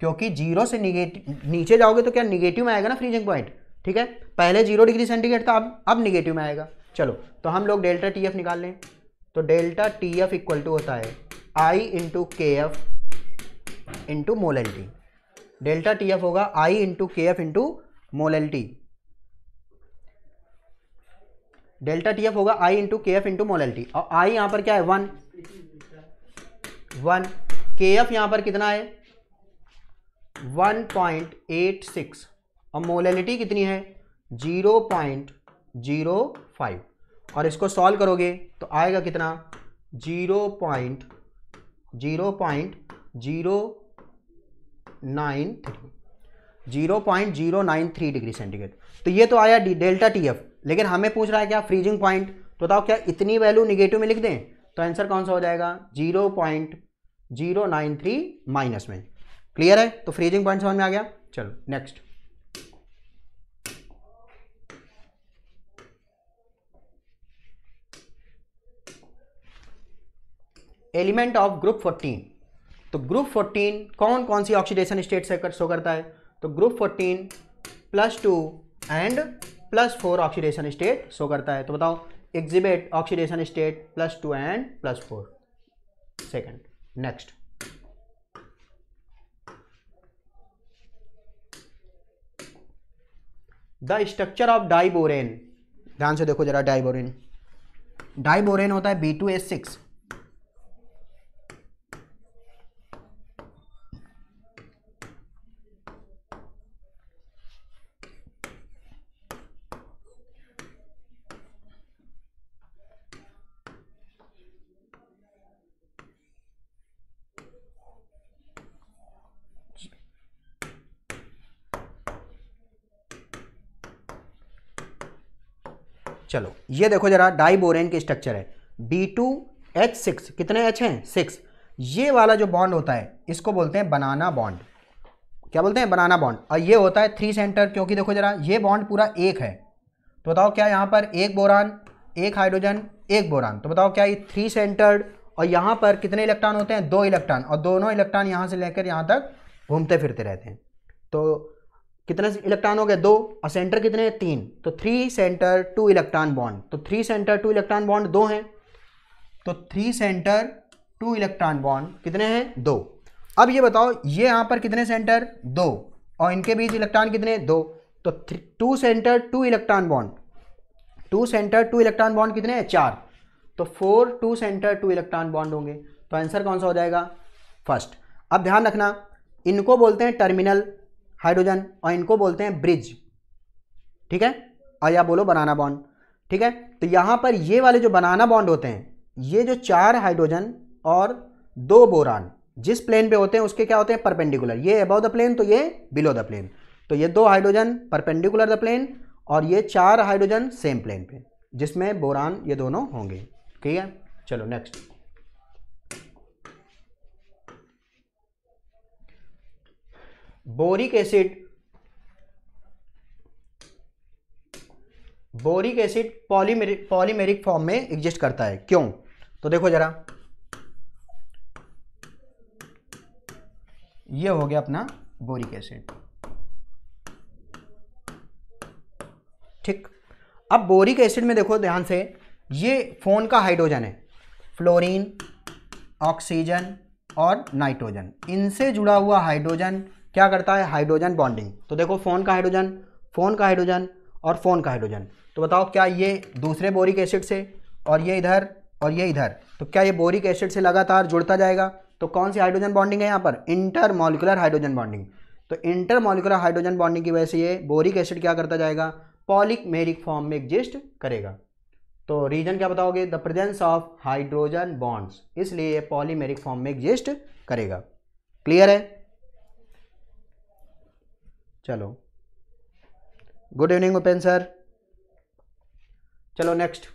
क्योंकि जीरो से निगेटिव नीचे जाओगे तो क्या निगेटिव में आएगा ना फ्रीजिंग पॉइंट ठीक है पहले जीरो डिग्री सेंटीग्रेड था अब अब निगेटिव में आएगा चलो तो हम लोग डेल्टा टी एफ निकाल लें तो delta T F equal to होता है I into K F into mole delta T F होगा I into K F into molality delta T F होगा I into K F into molality और I यहां पर क्या है one one के F यहां पर कितना है वन पॉइंट एट सिक्स और मोलैलिटी कितनी है जीरो पॉइंट जीरो फाइव और इसको सॉल्व करोगे तो आएगा कितना zero point zero point zero nine three zero point zero nine three degree centigrade तो ये तो आया डेल्टा टी एफ लेकिन हमें पूछ रहा है क्या फ्रीजिंग पॉइंट तो बताओ क्या इतनी वैल्यू निगेटिव में लिख दें तो आंसर कौन सा हो जाएगा zero point zero nine three minus में क्लियर है तो फ्रीजिंग पॉइंट समझ में आ गया चलो next element of group fourteen तो ग्रुप 14 कौन कौन सी ऑक्सीडेशन स्टेट से शो करता है तो group 14 plus two and plus four oxidation state show करता है तो बताओ exhibit oxidation state plus two and plus four second next the structure of diborane ध्यान से देखो जरा डाइबोरेन डाइबोरेन होता है बी टू एस सिक्स चलो ये देखो जरा डाई बोरेन की स्ट्रक्चर है बी टू एच सिक्स कितने एच हैं सिक्स ये वाला जो बॉन्ड होता है इसको बोलते हैं बनाना बॉन्ड क्या बोलते हैं बनाना बॉन्ड और ये होता है थ्री सेंटर क्योंकि देखो जरा ये बॉन्ड पूरा एक है तो बताओ क्या यहाँ पर एक बोरान एक हाइड्रोजन एक बोरान तो बताओ क्या ये थ्री सेंटर्ड और यहाँ पर कितने इलेक्ट्रॉन होते हैं दो इलेक्ट्रॉन और दोनों इलेक्ट्रॉन यहाँ से लेकर यहाँ तक घूमते फिरते रहते हैं तो कितने इलेक्ट्रॉन हो गए दो और सेंटर कितने हैं तीन तो three centre two electron bond तो three centre two electron bond दो हैं तो three centre two electron bond कितने हैं दो अब ये बताओ ये यहाँ पर कितने सेंटर दो और इनके बीच इलेक्ट्रॉन कितने दो तो two centre two electron bond two centre two electron bond कितने हैं चार तो four two centre two electron bond होंगे तो आंसर कौन सा हो जाएगा फर्स्ट अब ध्यान रखना इनको बोलते हैं टर्मिनल हाइड्रोजन और इनको बोलते हैं ब्रिज ठीक है और या बोलो बनाना बॉन्ड ठीक है तो यहाँ पर ये वाले जो बनाना बॉन्ड होते हैं ये जो चार हाइड्रोजन और दो बोरान जिस प्लेन पे होते हैं उसके क्या होते हैं परपेंडिकुलर ये अबव द प्लेन तो ये बिलो द प्लेन तो ये दो हाइड्रोजन परपेंडिकुलर द प्लेन और ये चार हाइड्रोजन सेम प्लेन पे जिसमें बोरान ये दोनों होंगे ठीक है चलो next boric acid boric acid polymeric polymeric form में एग्जिस्ट करता है क्यों तो देखो जरा ये हो गया अपना बोरिक एसिड ठीक अब बोरिक एसिड में देखो ध्यान से ये फोन का हाइड्रोजन है फ्लोरीन ऑक्सीजन और नाइट्रोजन इनसे जुड़ा हुआ हाइड्रोजन क्या करता है हाइड्रोजन बॉन्डिंग तो देखो फ़ोन का हाइड्रोजन फ़ोन का हाइड्रोजन और फ़ोन का हाइड्रोजन तो बताओ क्या ये दूसरे बोरिक एसिड से और ये इधर और ये इधर तो क्या ये बोरिक एसिड से लगातार जुड़ता जाएगा तो कौन सी हाइड्रोजन बॉन्डिंग है यहाँ पर इंटरमोलिकुलर हाइड्रोजन बॉन्डिंग तो इंटरमोलिकुलर हाइड्रोजन बॉन्डिंग की वजह से ये बोरिक एसिड क्या करता जाएगा पॉलिकमेरिक फॉर्म में एग्जिस्ट करेगा तो रीजन क्या बताओगे the presence of hydrogen bonds इसलिए ये पॉलीमेरिक फॉर्म में एग्जिस्ट करेगा क्लियर है चलो गुड इवनिंग उपेन सर चलो next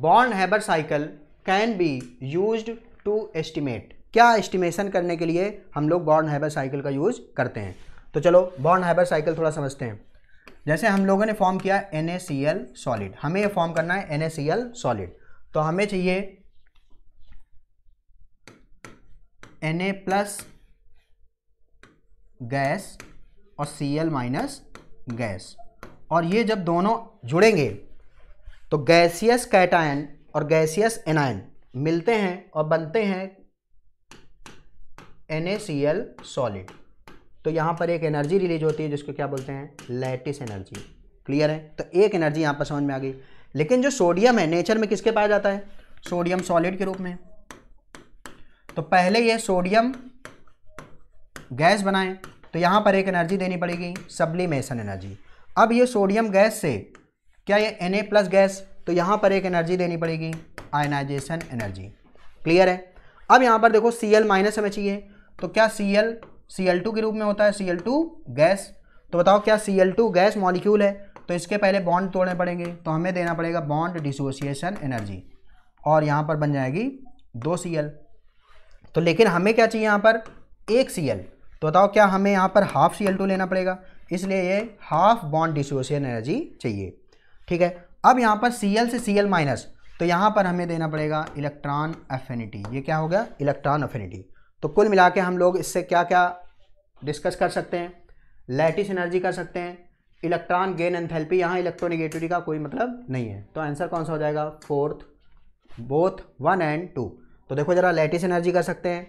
bond Haber cycle can be use to estimate क्या एस्टिमेशन करने के लिए हम लोग बॉन्ड हैबर साइकिल का यूज करते हैं तो चलो बॉन्ड हैबर साइकिल थोड़ा समझते हैं जैसे हम लोगों ने फॉर्म किया एन सॉलिड हमें ये फॉर्म करना है एन सॉलिड तो हमें चाहिए एन ए प्लस गैस और सी एल माइनस गैस और ये जब दोनों जुड़ेंगे तो गैसियस कैटायन और गैसियस एनायन मिलते हैं और बनते हैं एल सॉलिड तो यहाँ पर एक एनर्जी रिलीज होती है जिसको क्या बोलते हैं लैटिस एनर्जी क्लियर है तो एक एनर्जी यहाँ पर समझ में आ गई लेकिन जो सोडियम है नेचर में किसके पाया जाता है सोडियम सॉलिड के रूप में तो पहले ये सोडियम गैस बनाए तो यहां पर एक एनर्जी देनी पड़ेगी सब्लिमेशन एनर्जी अब ये सोडियम गैस से क्या ये एन प्लस गैस तो यहां पर एक एनर्जी देनी पड़ेगी आयनाइजेशन एनर्जी क्लियर है अब यहां पर देखो सी माइनस हमें चाहिए तो क्या C L C L two के रूप में होता है सी टू गैस तो बताओ क्या C L two gas molecule है तो इसके पहले बॉन्ड तोड़ने पड़ेंगे तो हमें देना पड़ेगा बॉन्ड डिसोसिएशन एनर्जी और यहाँ पर बन जाएगी दो सी एल तो लेकिन हमें क्या चाहिए यहाँ पर एक सी एल तो बताओ क्या हमें यहाँ पर हाफ सी एल टू लेना पड़ेगा इसलिए ये हाफ बॉन्ड डिसोसिएशन एनर्जी चाहिए ठीक है अब यहाँ पर सी एल से सी एल माइनस तो यहाँ पर हमें देना पड़ेगा इलेक्ट्रॉन एफिनिटी ये क्या हो गया इलेक्ट्रॉन एफिनिटी तो कुल मिला के हम लोग इससे क्या क्या डिस्कस कर सकते हैं लैटिस एनर्जी कर सकते हैं इलेक्ट्रॉन गेन एंथैल्पी यहाँ इलेक्ट्रोनिगेटिविटी का कोई मतलब नहीं है तो आंसर कौन सा हो जाएगा fourth both one and two तो देखो जरा लेटिस एनर्जी कर सकते हैं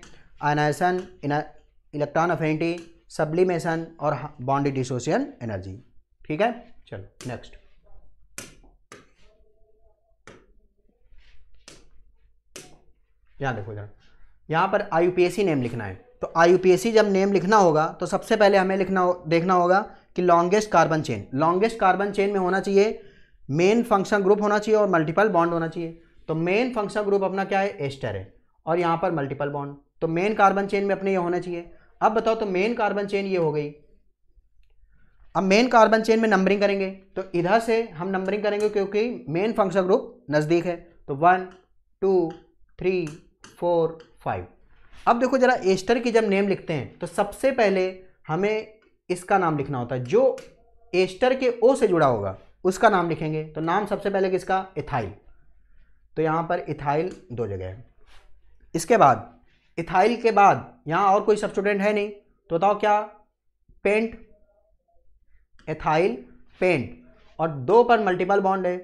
आनाइसन इलेक्ट्रॉन अफेंटी सब्लिमेशन और बॉन्डी डिसोसियन एनर्जी ठीक है चलो नेक्स्ट यहाँ देखो जरा यहाँ पर आई नेम लिखना है तो आई जब नेम लिखना होगा तो सबसे पहले हमें लिखना हो, देखना होगा कि longest carbon chain longest carbon chain में होना चाहिए मेन फंक्शन ग्रुप होना चाहिए और मल्टीपल बॉन्ड होना चाहिए तो मेन फंक्शन ग्रुप अपना क्या है एस्टर है और यहाँ पर मल्टीपल बॉन्ड तो मेन कार्बन चेन में अपने ये होना चाहिए अब बताओ तो मेन कार्बन चेन ये हो गई अब मेन कार्बन चेन में नंबरिंग करेंगे तो इधर से हम नंबरिंग करेंगे क्योंकि मेन फंक्शन ग्रुप नज़दीक है तो one two three four five अब देखो ज़रा एस्टर की जब नेम लिखते हैं तो सबसे पहले हमें इसका नाम लिखना होता है जो एस्टर के ओ से जुड़ा होगा उसका नाम लिखेंगे तो नाम सबसे पहले किसका इथाइल तो यहाँ पर इथाइल दो जगह है इसके बाद इथाइल के बाद यहाँ और कोई सब्सटूडेंट है नहीं तो बताओ क्या पेंट एथाइल पेंट और दो पर मल्टीपल बॉन्ड है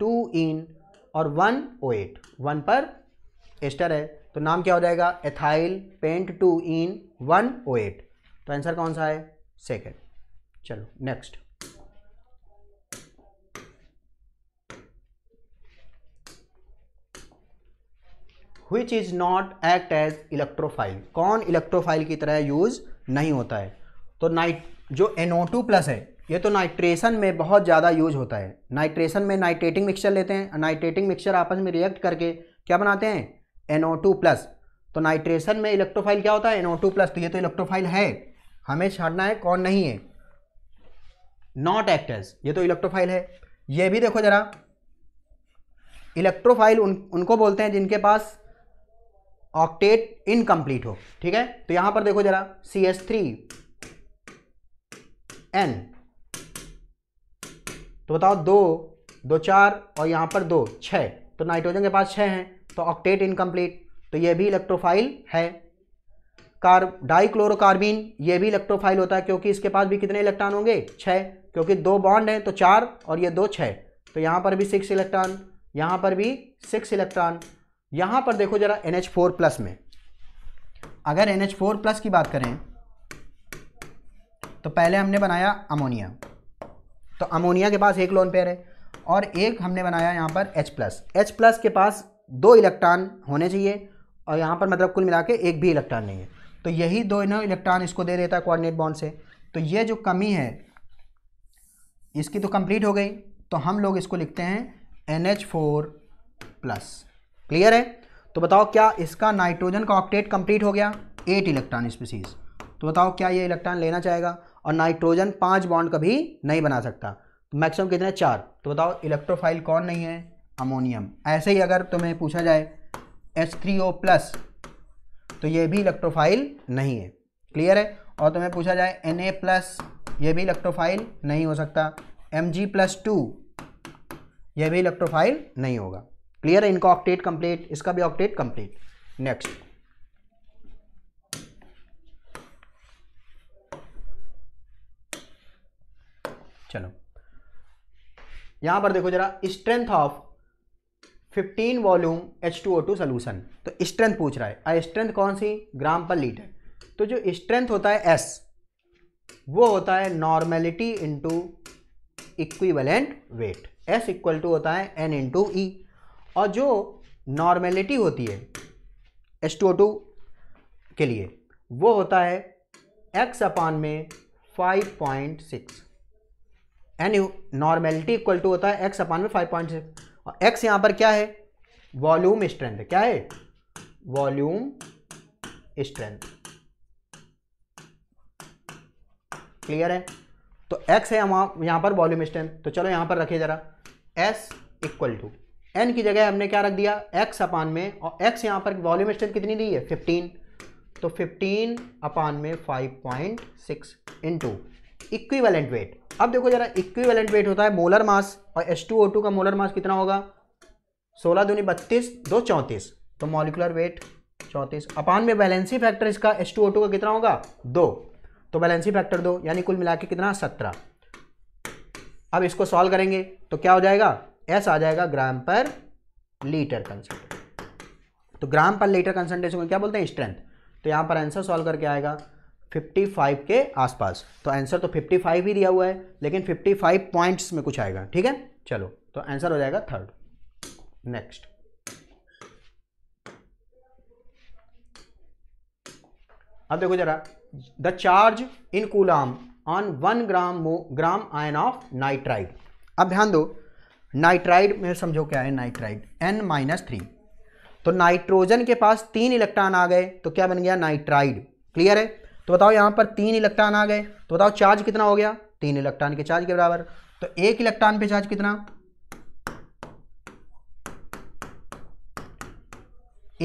टू इन और वन ओ एट वन पर एस्टर है तो नाम क्या हो जाएगा ethyl pent two yne one oate तो आंसर कौन सा है सेकेंड चलो next which is not act as electrophile कौन इलेक्ट्रोफाइल की तरह यूज नहीं होता है तो नाइट जो NO2 प्लस है ये तो नाइट्रेशन में बहुत ज़्यादा यूज होता है नाइट्रेशन में नाइट्रेटिंग मिक्सचर लेते हैं नाइट्रेटिंग मिक्सचर आपस में रिएक्ट करके क्या बनाते हैं NO2 प्लस तो नाइट्रेशन में इलेक्ट्रोफाइल क्या होता है NO2 प्लस तो ये तो इलेक्ट्रोफाइल है हमें छाटना है कौन नहीं है नॉट एक्टर्स ये तो इलेक्ट्रोफाइल है ये भी देखो जरा इलेक्ट्रोफाइल उन उनको बोलते हैं जिनके पास ऑक्टेट इनकम्प्लीट हो ठीक है तो यहां पर देखो जरा सी एस थ्री एन तो बताओ दो दो चार और यहां पर दो छ तो नाइट्रोजन के पास छ हैं तो ऑक्टेट इनकम्प्लीट तो ये भी इलेक्ट्रोफाइल है कार डाइक्लोरोकार्बिन ये भी इलेक्ट्रोफाइल होता है क्योंकि इसके पास भी कितने इलेक्ट्रॉन होंगे छः क्योंकि दो बॉन्ड हैं तो चार और ये दो छः तो यहाँ पर भी सिक्स इलेक्ट्रॉन यहाँ पर भी सिक्स इलेक्ट्रॉन यहाँ पर देखो जरा एन एच फोर प्लस में अगर एन एच फोर प्लस की बात करें तो पहले हमने बनाया अमोनिया तो अमोनिया के पास एक लोन पेयर है और एक हमने बनाया यहाँ पर H प्लस एच प्लस के पास दो इलेक्ट्रॉन होने चाहिए और यहाँ पर मतलब कुल मिला के एक भी इलेक्ट्रॉन नहीं है तो यही दो दोनों इलेक्ट्रॉन इसको दे देता है कोऑर्डिनेट बॉन्ड से तो ये जो कमी है इसकी तो कंप्लीट हो गई तो हम लोग इसको लिखते हैं N H four plus clear है तो बताओ क्या इसका नाइट्रोजन का ऑक्टेट कंप्लीट हो गया एट इलेक्ट्रॉन स्पीसीज तो बताओ क्या ये इलेक्ट्रॉन लेना चाहेगा और नाइट्रोजन पांच बॉन्ड कभी नहीं बना सकता मैक्सिमम तो कितने चार तो बताओ इलेक्ट्रोफाइल कौन नहीं है अमोनियम ऐसे ही अगर तुम्हें पूछा जाए एच थ्री ओ प्लस तो ये भी इलेक्ट्रोफाइल नहीं है क्लियर है और तुम्हें पूछा जाए एन ए प्लस ये भी इलेक्ट्रोफाइल नहीं हो सकता एम जी प्लस टू यह भी इलेक्ट्रोफाइल नहीं होगा क्लियर है इनका ऑक्टेट कंप्लीट इसका भी ऑक्टेट कंप्लीट नेक्स्ट चलो यहां पर देखो जरा strength of fifteen volume H two O two solution तो स्ट्रेंथ पूछ रहा है स्ट्रेंथ कौन सी ग्राम पर लीटर तो जो स्ट्रेंथ होता है एस वो होता है normality into equivalent weight S equal to होता है एन इंटू ई और जो नॉर्मेलिटी होती है टू ओ टू के लिए वो होता है एक्स अपान में five point six N normality equal to होता है एक्स अपान में फाइव पॉइंट सिक्स और एक्स यहां पर क्या है वॉल्यूम स्ट्रेंथ क्या है वॉल्यूम स्ट्रेंथ क्लियर है तो एक्स है यहां पर वॉल्यूम स्ट्रेंथ तो चलो यहां पर रखिए जरा s इक्वल टू एन की जगह हमने क्या रख दिया एक्स अपान में और एक्स यहां पर वॉल्यूम स्ट्रेंथ कितनी दी है फिफ्टीन तो फिफ्टीन अपान में five point six into equivalent weight अब देखो जरा इक्विवेलेंट वेट होता है मोलर मास और एस टू ओ टू का मोलर मास कितना होगा सोलह दूनी बत्तीस दो चौंतीस तो मॉलिकुलर वेट चौंतीस अपान में बैलेंसी फैक्टर इसका एस टू ओ टू का कितना होगा दो तो बैलेंसी फैक्टर दो यानी कुल मिला के कितना सत्रह अब इसको सॉल्व करेंगे तो क्या हो जाएगा एस आ जाएगा ग्राम पर लीटर कंसेंट तो ग्राम पर लीटर कंसेंट्रेशन को क्या बोलते हैं स्ट्रेंथ तो यहाँ पर आंसर सॉल्व करके आएगा 55 के आसपास तो आंसर तो 55 ही दिया हुआ है लेकिन 55 पॉइंट्स में कुछ आएगा ठीक है चलो तो आंसर हो जाएगा थर्ड नेक्स्ट अब देखो जरा the charge in coulomb on one gram gram ion of nitride अब ध्यान दो नाइट्राइड में समझो क्या है नाइट्राइड एन माइनस थ्री तो नाइट्रोजन के पास तीन इलेक्ट्रॉन आ गए तो क्या बन गया नाइट्राइड क्लियर है तो बताओ यहाँ पर तीन इलेक्ट्रॉन आ गए तो बताओ चार्ज कितना हो गया तीन इलेक्ट्रॉन के चार्ज के बराबर तो एक इलेक्ट्रॉन पे चार्ज कितना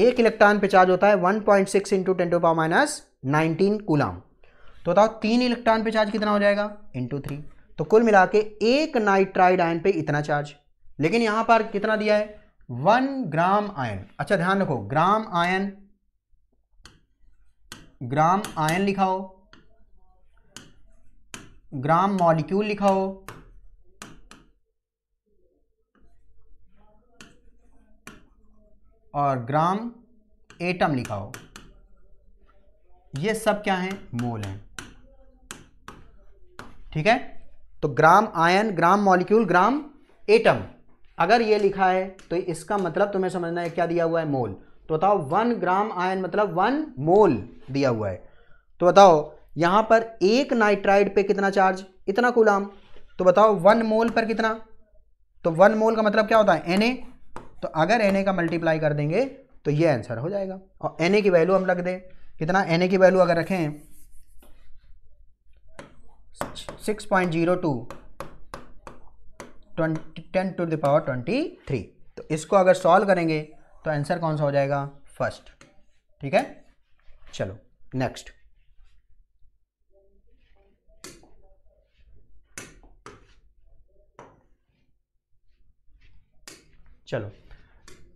एक इलेक्ट्रॉन पे चार्ज होता है 1.6 point six into ten to power minus nineteen coulomb तो बताओ तीन इलेक्ट्रॉन पे चार्ज कितना हो जाएगा इंटू थ्री तो कुल मिला के एक नाइट्राइड आयन पे इतना चार्ज लेकिन यहां पर कितना दिया है वन ग्राम आयन अच्छा ध्यान रखो ग्राम आयन ग्राम आयन लिखा हो ग्राम मॉलिक्यूल लिखा हो और ग्राम एटम लिखा हो ये सब क्या हैं मोल हैं ठीक है तो gram ion gram molecule gram atom अगर ये लिखा है तो इसका मतलब तुम्हें समझना है क्या दिया हुआ है मोल तो बताओ वन ग्राम आयन मतलब वन मोल दिया हुआ है तो बताओ यहाँ पर एक नाइट्राइड पे कितना चार्ज इतना कुलाम तो बताओ वन मोल पर कितना तो वन मोल का मतलब क्या होता है एन तो अगर एन का मल्टीप्लाई कर देंगे तो ये आंसर हो जाएगा और एन की वैल्यू हम रख दें कितना एन की वैल्यू अगर रखें six point zero two twenty ten to power twenty three तो इसको अगर सॉल्व करेंगे तो आंसर कौन सा हो जाएगा फर्स्ट ठीक है चलो नेक्स्ट चलो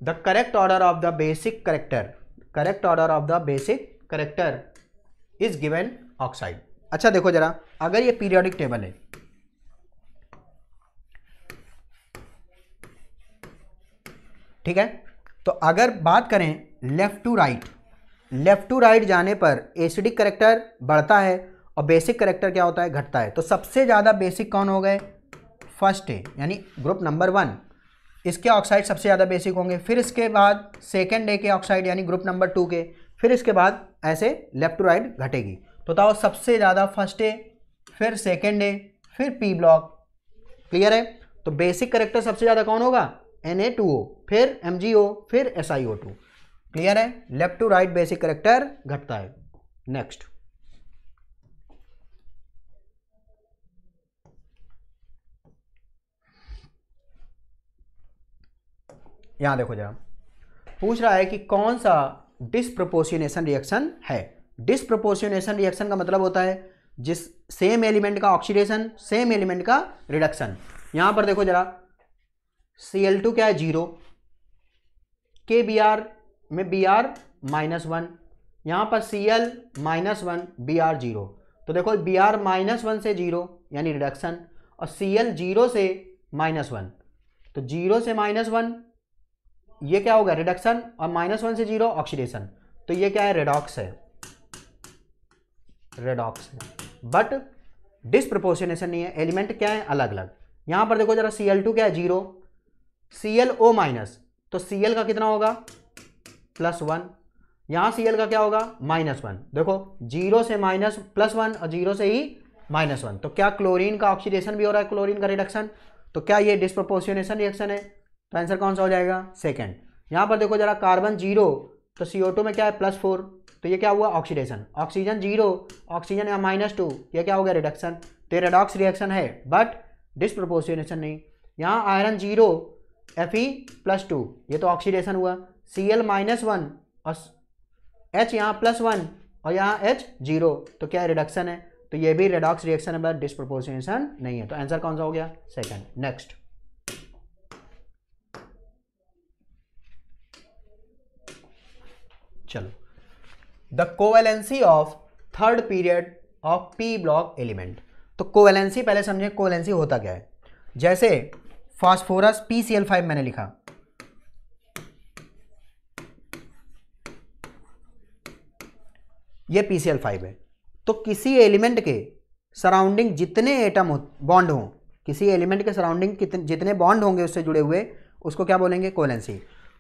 the correct order of the basic character correct order of the basic character is given oxide अच्छा देखो जरा अगर ये पीरियोडिक टेबल है ठीक है तो अगर बात करें left to right left to right जाने पर एसिडिक करेक्टर बढ़ता है और बेसिक करेक्टर क्या होता है घटता है तो सबसे ज़्यादा बेसिक कौन हो गए फर्स्ट ए यानी ग्रुप नंबर वन इसके ऑक्साइड सबसे ज़्यादा बेसिक होंगे फिर इसके बाद सेकेंड ए के ऑक्साइड यानी ग्रुप नंबर टू के फिर इसके बाद ऐसे लेफ्ट टू राइट घटेगी तो बताओ सबसे ज़्यादा फर्स्ट ए फिर सेकेंड ए फिर पी ब्लॉक क्लियर है तो बेसिक करेक्टर सबसे ज़्यादा कौन होगा एन ए टू ओ फिर एम जी ओ फिर S I O two clear है left to right basic character घटता है नेक्स्ट यहां देखो जरा पूछ रहा है कि कौन सा डिस्प्रोपोर्शनेशन रिएक्शन है डिस्प्रोपोर्शनेशन रिएक्शन का मतलब होता है जिस सेम एलिमेंट का ऑक्सीडेशन सेम एलिमेंट का रिडक्शन यहां पर देखो जरा सी एल टू क्या है जीरो के बी आर में बी आर माइनस वन यहाँ पर C L minus one B R zero तो देखो बी आर माइनस वन से जीरो यानी रिडक्शन और सी एल जीरो से माइनस वन तो जीरो से माइनस वन ये क्या होगा रिडक्शन और माइनस वन से जीरो ऑक्सीडेशन तो ये क्या है रेडॉक्स है रेडॉक्स है बट डिस्प्रपोर्शनेशन नहीं है एलिमेंट क्या है अलग अलग यहाँ पर देखो जरा सी एल टू क्या है zero C L O minus तो सी एल का कितना होगा प्लस वन यहाँ सी एल का क्या होगा माइनस वन देखो जीरो से माइनस प्लस वन और जीरो से ही माइनस वन तो क्या क्लोरीन का ऑक्सीडेशन भी हो रहा है क्लोरीन का रिडक्शन तो क्या ये डिस्प्रोपोर्शनेशन रिएक्शन है तो आंसर कौन सा हो जाएगा सेकेंड यहाँ पर देखो जरा कार्बन जीरो तो टू में क्या है प्लस फोर तो ये क्या हुआ ऑक्सीडेशन ऑक्सीजन जीरो ऑक्सीजन या माइनस टू ये क्या हो गया रिडक्शन तो रेडॉक्स रिएक्शन है बट डिस्प्रोपोर्शनेशन नहीं यहाँ iron zero F E plus two ये तो ऑक्सीडेशन हुआ सी एल माइनस वन और एच यहाँ प्लस वन और यहाँ एच जीरो तो क्या रिडक्शन है तो ये भी रेडॉक्स रिएक्शन है बट मतलब डिस्प्रोपोर्शनेशन नहीं है तो आंसर कौन सा हो गया सेकंड नेक्स्ट चलो the covalency of third period of P block element तो कोवेलेंसी पहले समझे कोवेलेंसी होता क्या है जैसे phosphorus P C L five मैंने लिखा ये पी है तो किसी एलिमेंट के सराउंडिंग जितने एटम हो बॉन्ड हों किसी एलिमेंट के सराउंडिंग कितने जितने बॉन्ड होंगे उससे जुड़े हुए उसको क्या बोलेंगे कोलेंसी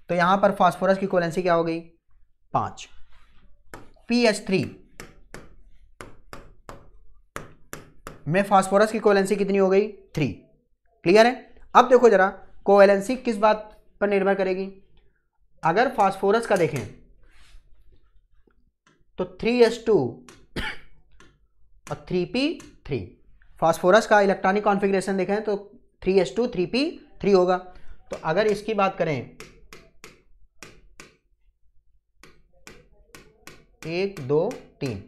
तो यहाँ पर फास्फोरस की कोलेंसी क्या हो गई पाँच पी एच थ्री में फास्फोरस की कोलेंसी कितनी हो गई थ्री क्लियर है अब देखो जरा कोवेलेंसी किस बात पर निर्भर करेगी अगर फास्फोरस का देखें तो थ्री एस टू और थ्री पी थ्री फॉस्फोरस का इलेक्ट्रॉनिक कॉन्फ़िगरेशन देखें तो three S two three P three होगा तो अगर इसकी बात करें एक दो तीन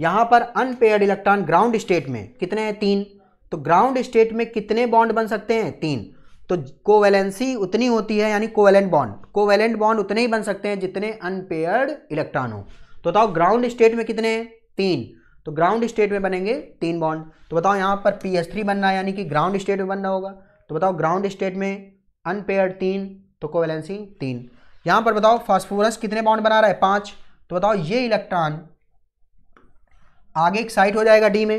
यहां पर अनपेयर्ड इलेक्ट्रॉन ग्राउंड स्टेट में कितने हैं तीन तो ग्राउंड स्टेट में कितने बॉन्ड बन सकते हैं तीन तो कोवेलेंसी उतनी होती है यानी कोवेलेंट बॉन्ड कोवेलेंट बॉन्ड उतने ही बन सकते हैं जितने अनपेयर्ड इलेक्ट्रॉन हो तो बताओ ग्राउंड स्टेट में कितने हैं तीन तो ग्राउंड स्टेट में बनेंगे तीन बॉन्ड तो बताओ यहाँ पर पी एस थ्री बनना है यानी कि ग्राउंड स्टेट में बनना होगा तो बताओ ग्राउंड स्टेट में अनपेयर तीन तो कोवेलेंसी तीन यहाँ पर बताओ फॉस्फोरस कितने बॉन्ड बना रहा है पाँच तो बताओ ये इलेक्ट्रॉन आगे एक साइड हो जाएगा डी में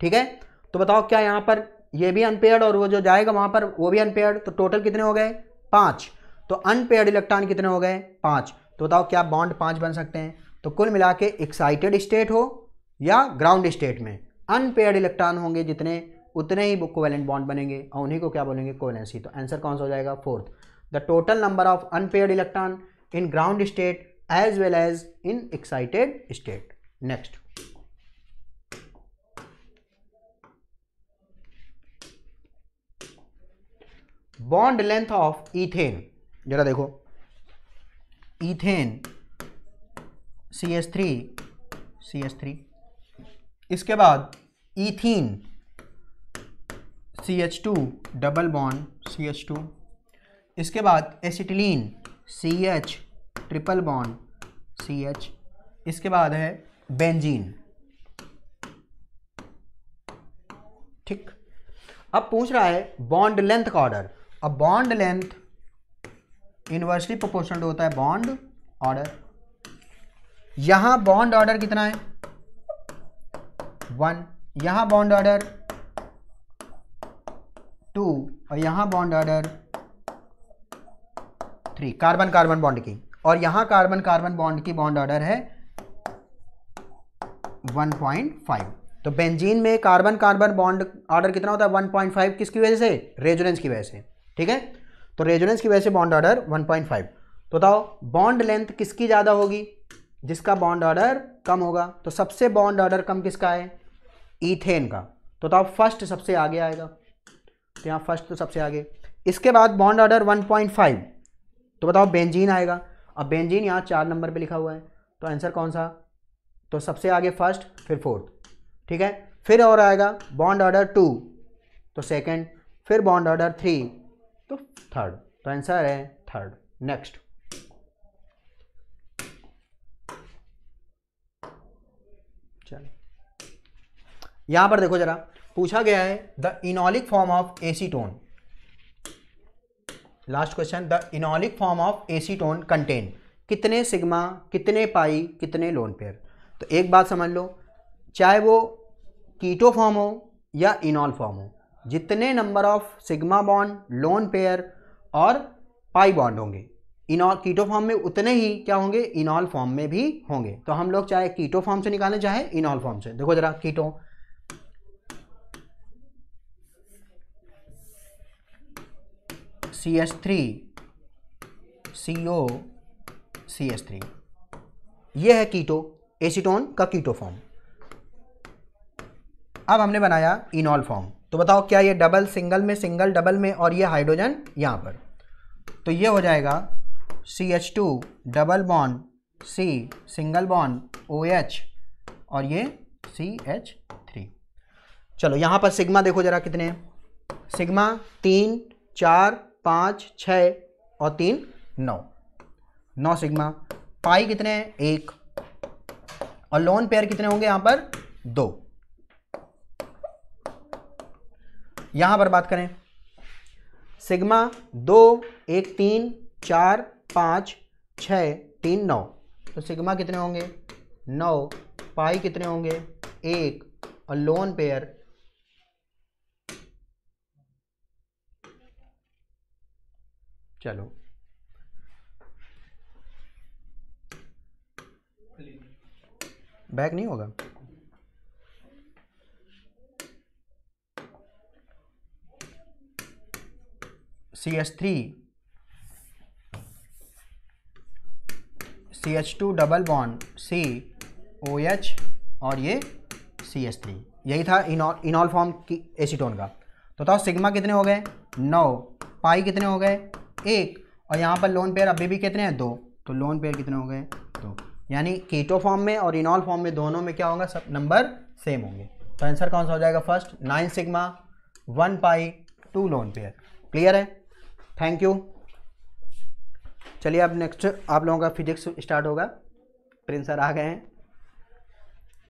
ठीक है तो बताओ क्या यहाँ पर ये भी अनपेयर्ड और वो जो जाएगा वहाँ पर वो भी अनपेयर्ड तो टोटल कितने हो गए पाँच तो अनपेयर्ड इलेक्ट्रॉन कितने हो गए पाँच तो बताओ क्या बॉन्ड पांच बन सकते हैं तो कुल मिला के एक्साइटेड स्टेट हो या ग्राउंड स्टेट में अनपेयर्ड इलेक्ट्रॉन होंगे जितने उतने ही कोवेलेंट बॉन्ड बनेंगे और उन्हीं को क्या बोलेंगे कोवेलेंसी तो आंसर कौन सा हो जाएगा fourth the total number of unpaired electron in ground state as well as in excited state next bond length of ethane जरा देखो ethane C S three C S three इसके बाद ethene C H two double bond C H two इसके बाद acetylene C H triple bond C H इसके बाद है benzene ठीक अब पूछ रहा है बॉन्ड लेंथ का ऑर्डर अब बॉन्ड लेंथ इनवर्सली प्रोपोर्शनल होता है बॉन्ड ऑर्डर यहां बॉन्ड ऑर्डर कितना है वन यहां बॉन्ड ऑर्डर टू और यहां bond order three carbon carbon bond की और यहां कार्बन कार्बन बॉन्ड की बॉन्ड ऑर्डर है 1.5 तो बेंजीन में कार्बन कार्बन बॉन्ड ऑर्डर कितना होता है 1.5 किसकी वजह से रेजोनेंस की वजह से ठीक है तो रेजोनेंस की वजह से बॉन्ड ऑर्डर 1.5 तो बताओ बॉन्ड लेंथ किसकी ज़्यादा होगी जिसका बॉन्ड ऑर्डर कम होगा तो सबसे बॉन्ड ऑर्डर कम किसका है ईथेन का तो बताओ फर्स्ट सबसे आगे आएगा तो यहाँ फर्स्ट तो सबसे आगे इसके बाद बॉन्ड ऑर्डर फाइव तो बताओ बेंजीन आएगा अब बेंजीन यहाँ चार नंबर पर लिखा हुआ है तो आंसर कौन सा तो सबसे आगे फर्स्ट फिर फोर्थ ठीक है फिर और आएगा बॉन्ड ऑर्डर टू तो सेकंड फिर बॉन्ड ऑर्डर थ्री तो थर्ड तो आंसर है थर्ड नेक्स्ट चलो यहां पर देखो जरा पूछा गया है the enolic form of acetone last question the enolic form of acetone contain कितने सिग्मा कितने पाई कितने लोन पेयर तो एक बात समझ लो चाहे वो कीटो फॉर्म हो या इनॉल फॉर्म हो जितने number of sigma bond lone pair और पाई बॉन्ड होंगे इनॉल कीटो फॉर्म में उतने ही क्या होंगे इनॉल फॉर्म में भी होंगे तो हम लोग चाहे कीटो फॉर्म से निकालें चाहे इनॉल फॉर्म से देखो जरा keto C S three C O C S three ये है कीटो एसीटोन का कीटो फॉर्म अब हमने बनाया इनॉल फॉर्म तो बताओ क्या ये डबल सिंगल में सिंगल डबल में और ये हाइड्रोजन यहाँ पर तो ये हो जाएगा C H two double bond C single bond O H और ये सी एच थ्री चलो यहाँ पर सिग्मा देखो जरा कितने सिग्मा तीन चार पाँच छ और तीन नौ नौ सिग्मा पाई कितने हैं एक और लोन पेयर कितने होंगे यहाँ पर दो यहां पर बात करें सिग्मा दो एक तीन चार पाँच छ तीन नौ तो सिग्मा कितने होंगे नौ पाई कितने होंगे एक और लोन पेयर चलो बैक नहीं होगा C C three H two double C O H और ये सी थ्री यही था इनॉल इनॉल फॉर्म की एसीटोन का तो बताओ सिग्मा कितने हो गए नौ पाई कितने हो गए एक और यहाँ पर लोन पेयर अभी भी कितने हैं दो तो लोन पेयर कितने हो गए दो यानी कीटो फॉर्म में और इनॉल फॉर्म में दोनों में क्या होगा सब नंबर सेम होंगे तो आंसर कौन सा हो जाएगा first nine sigma one pi two lone pair clear है थैंक यू चलिए अब नेक्स्ट आप लोगों का फिजिक्स स्टार्ट होगा प्रिंसर आ गए हैं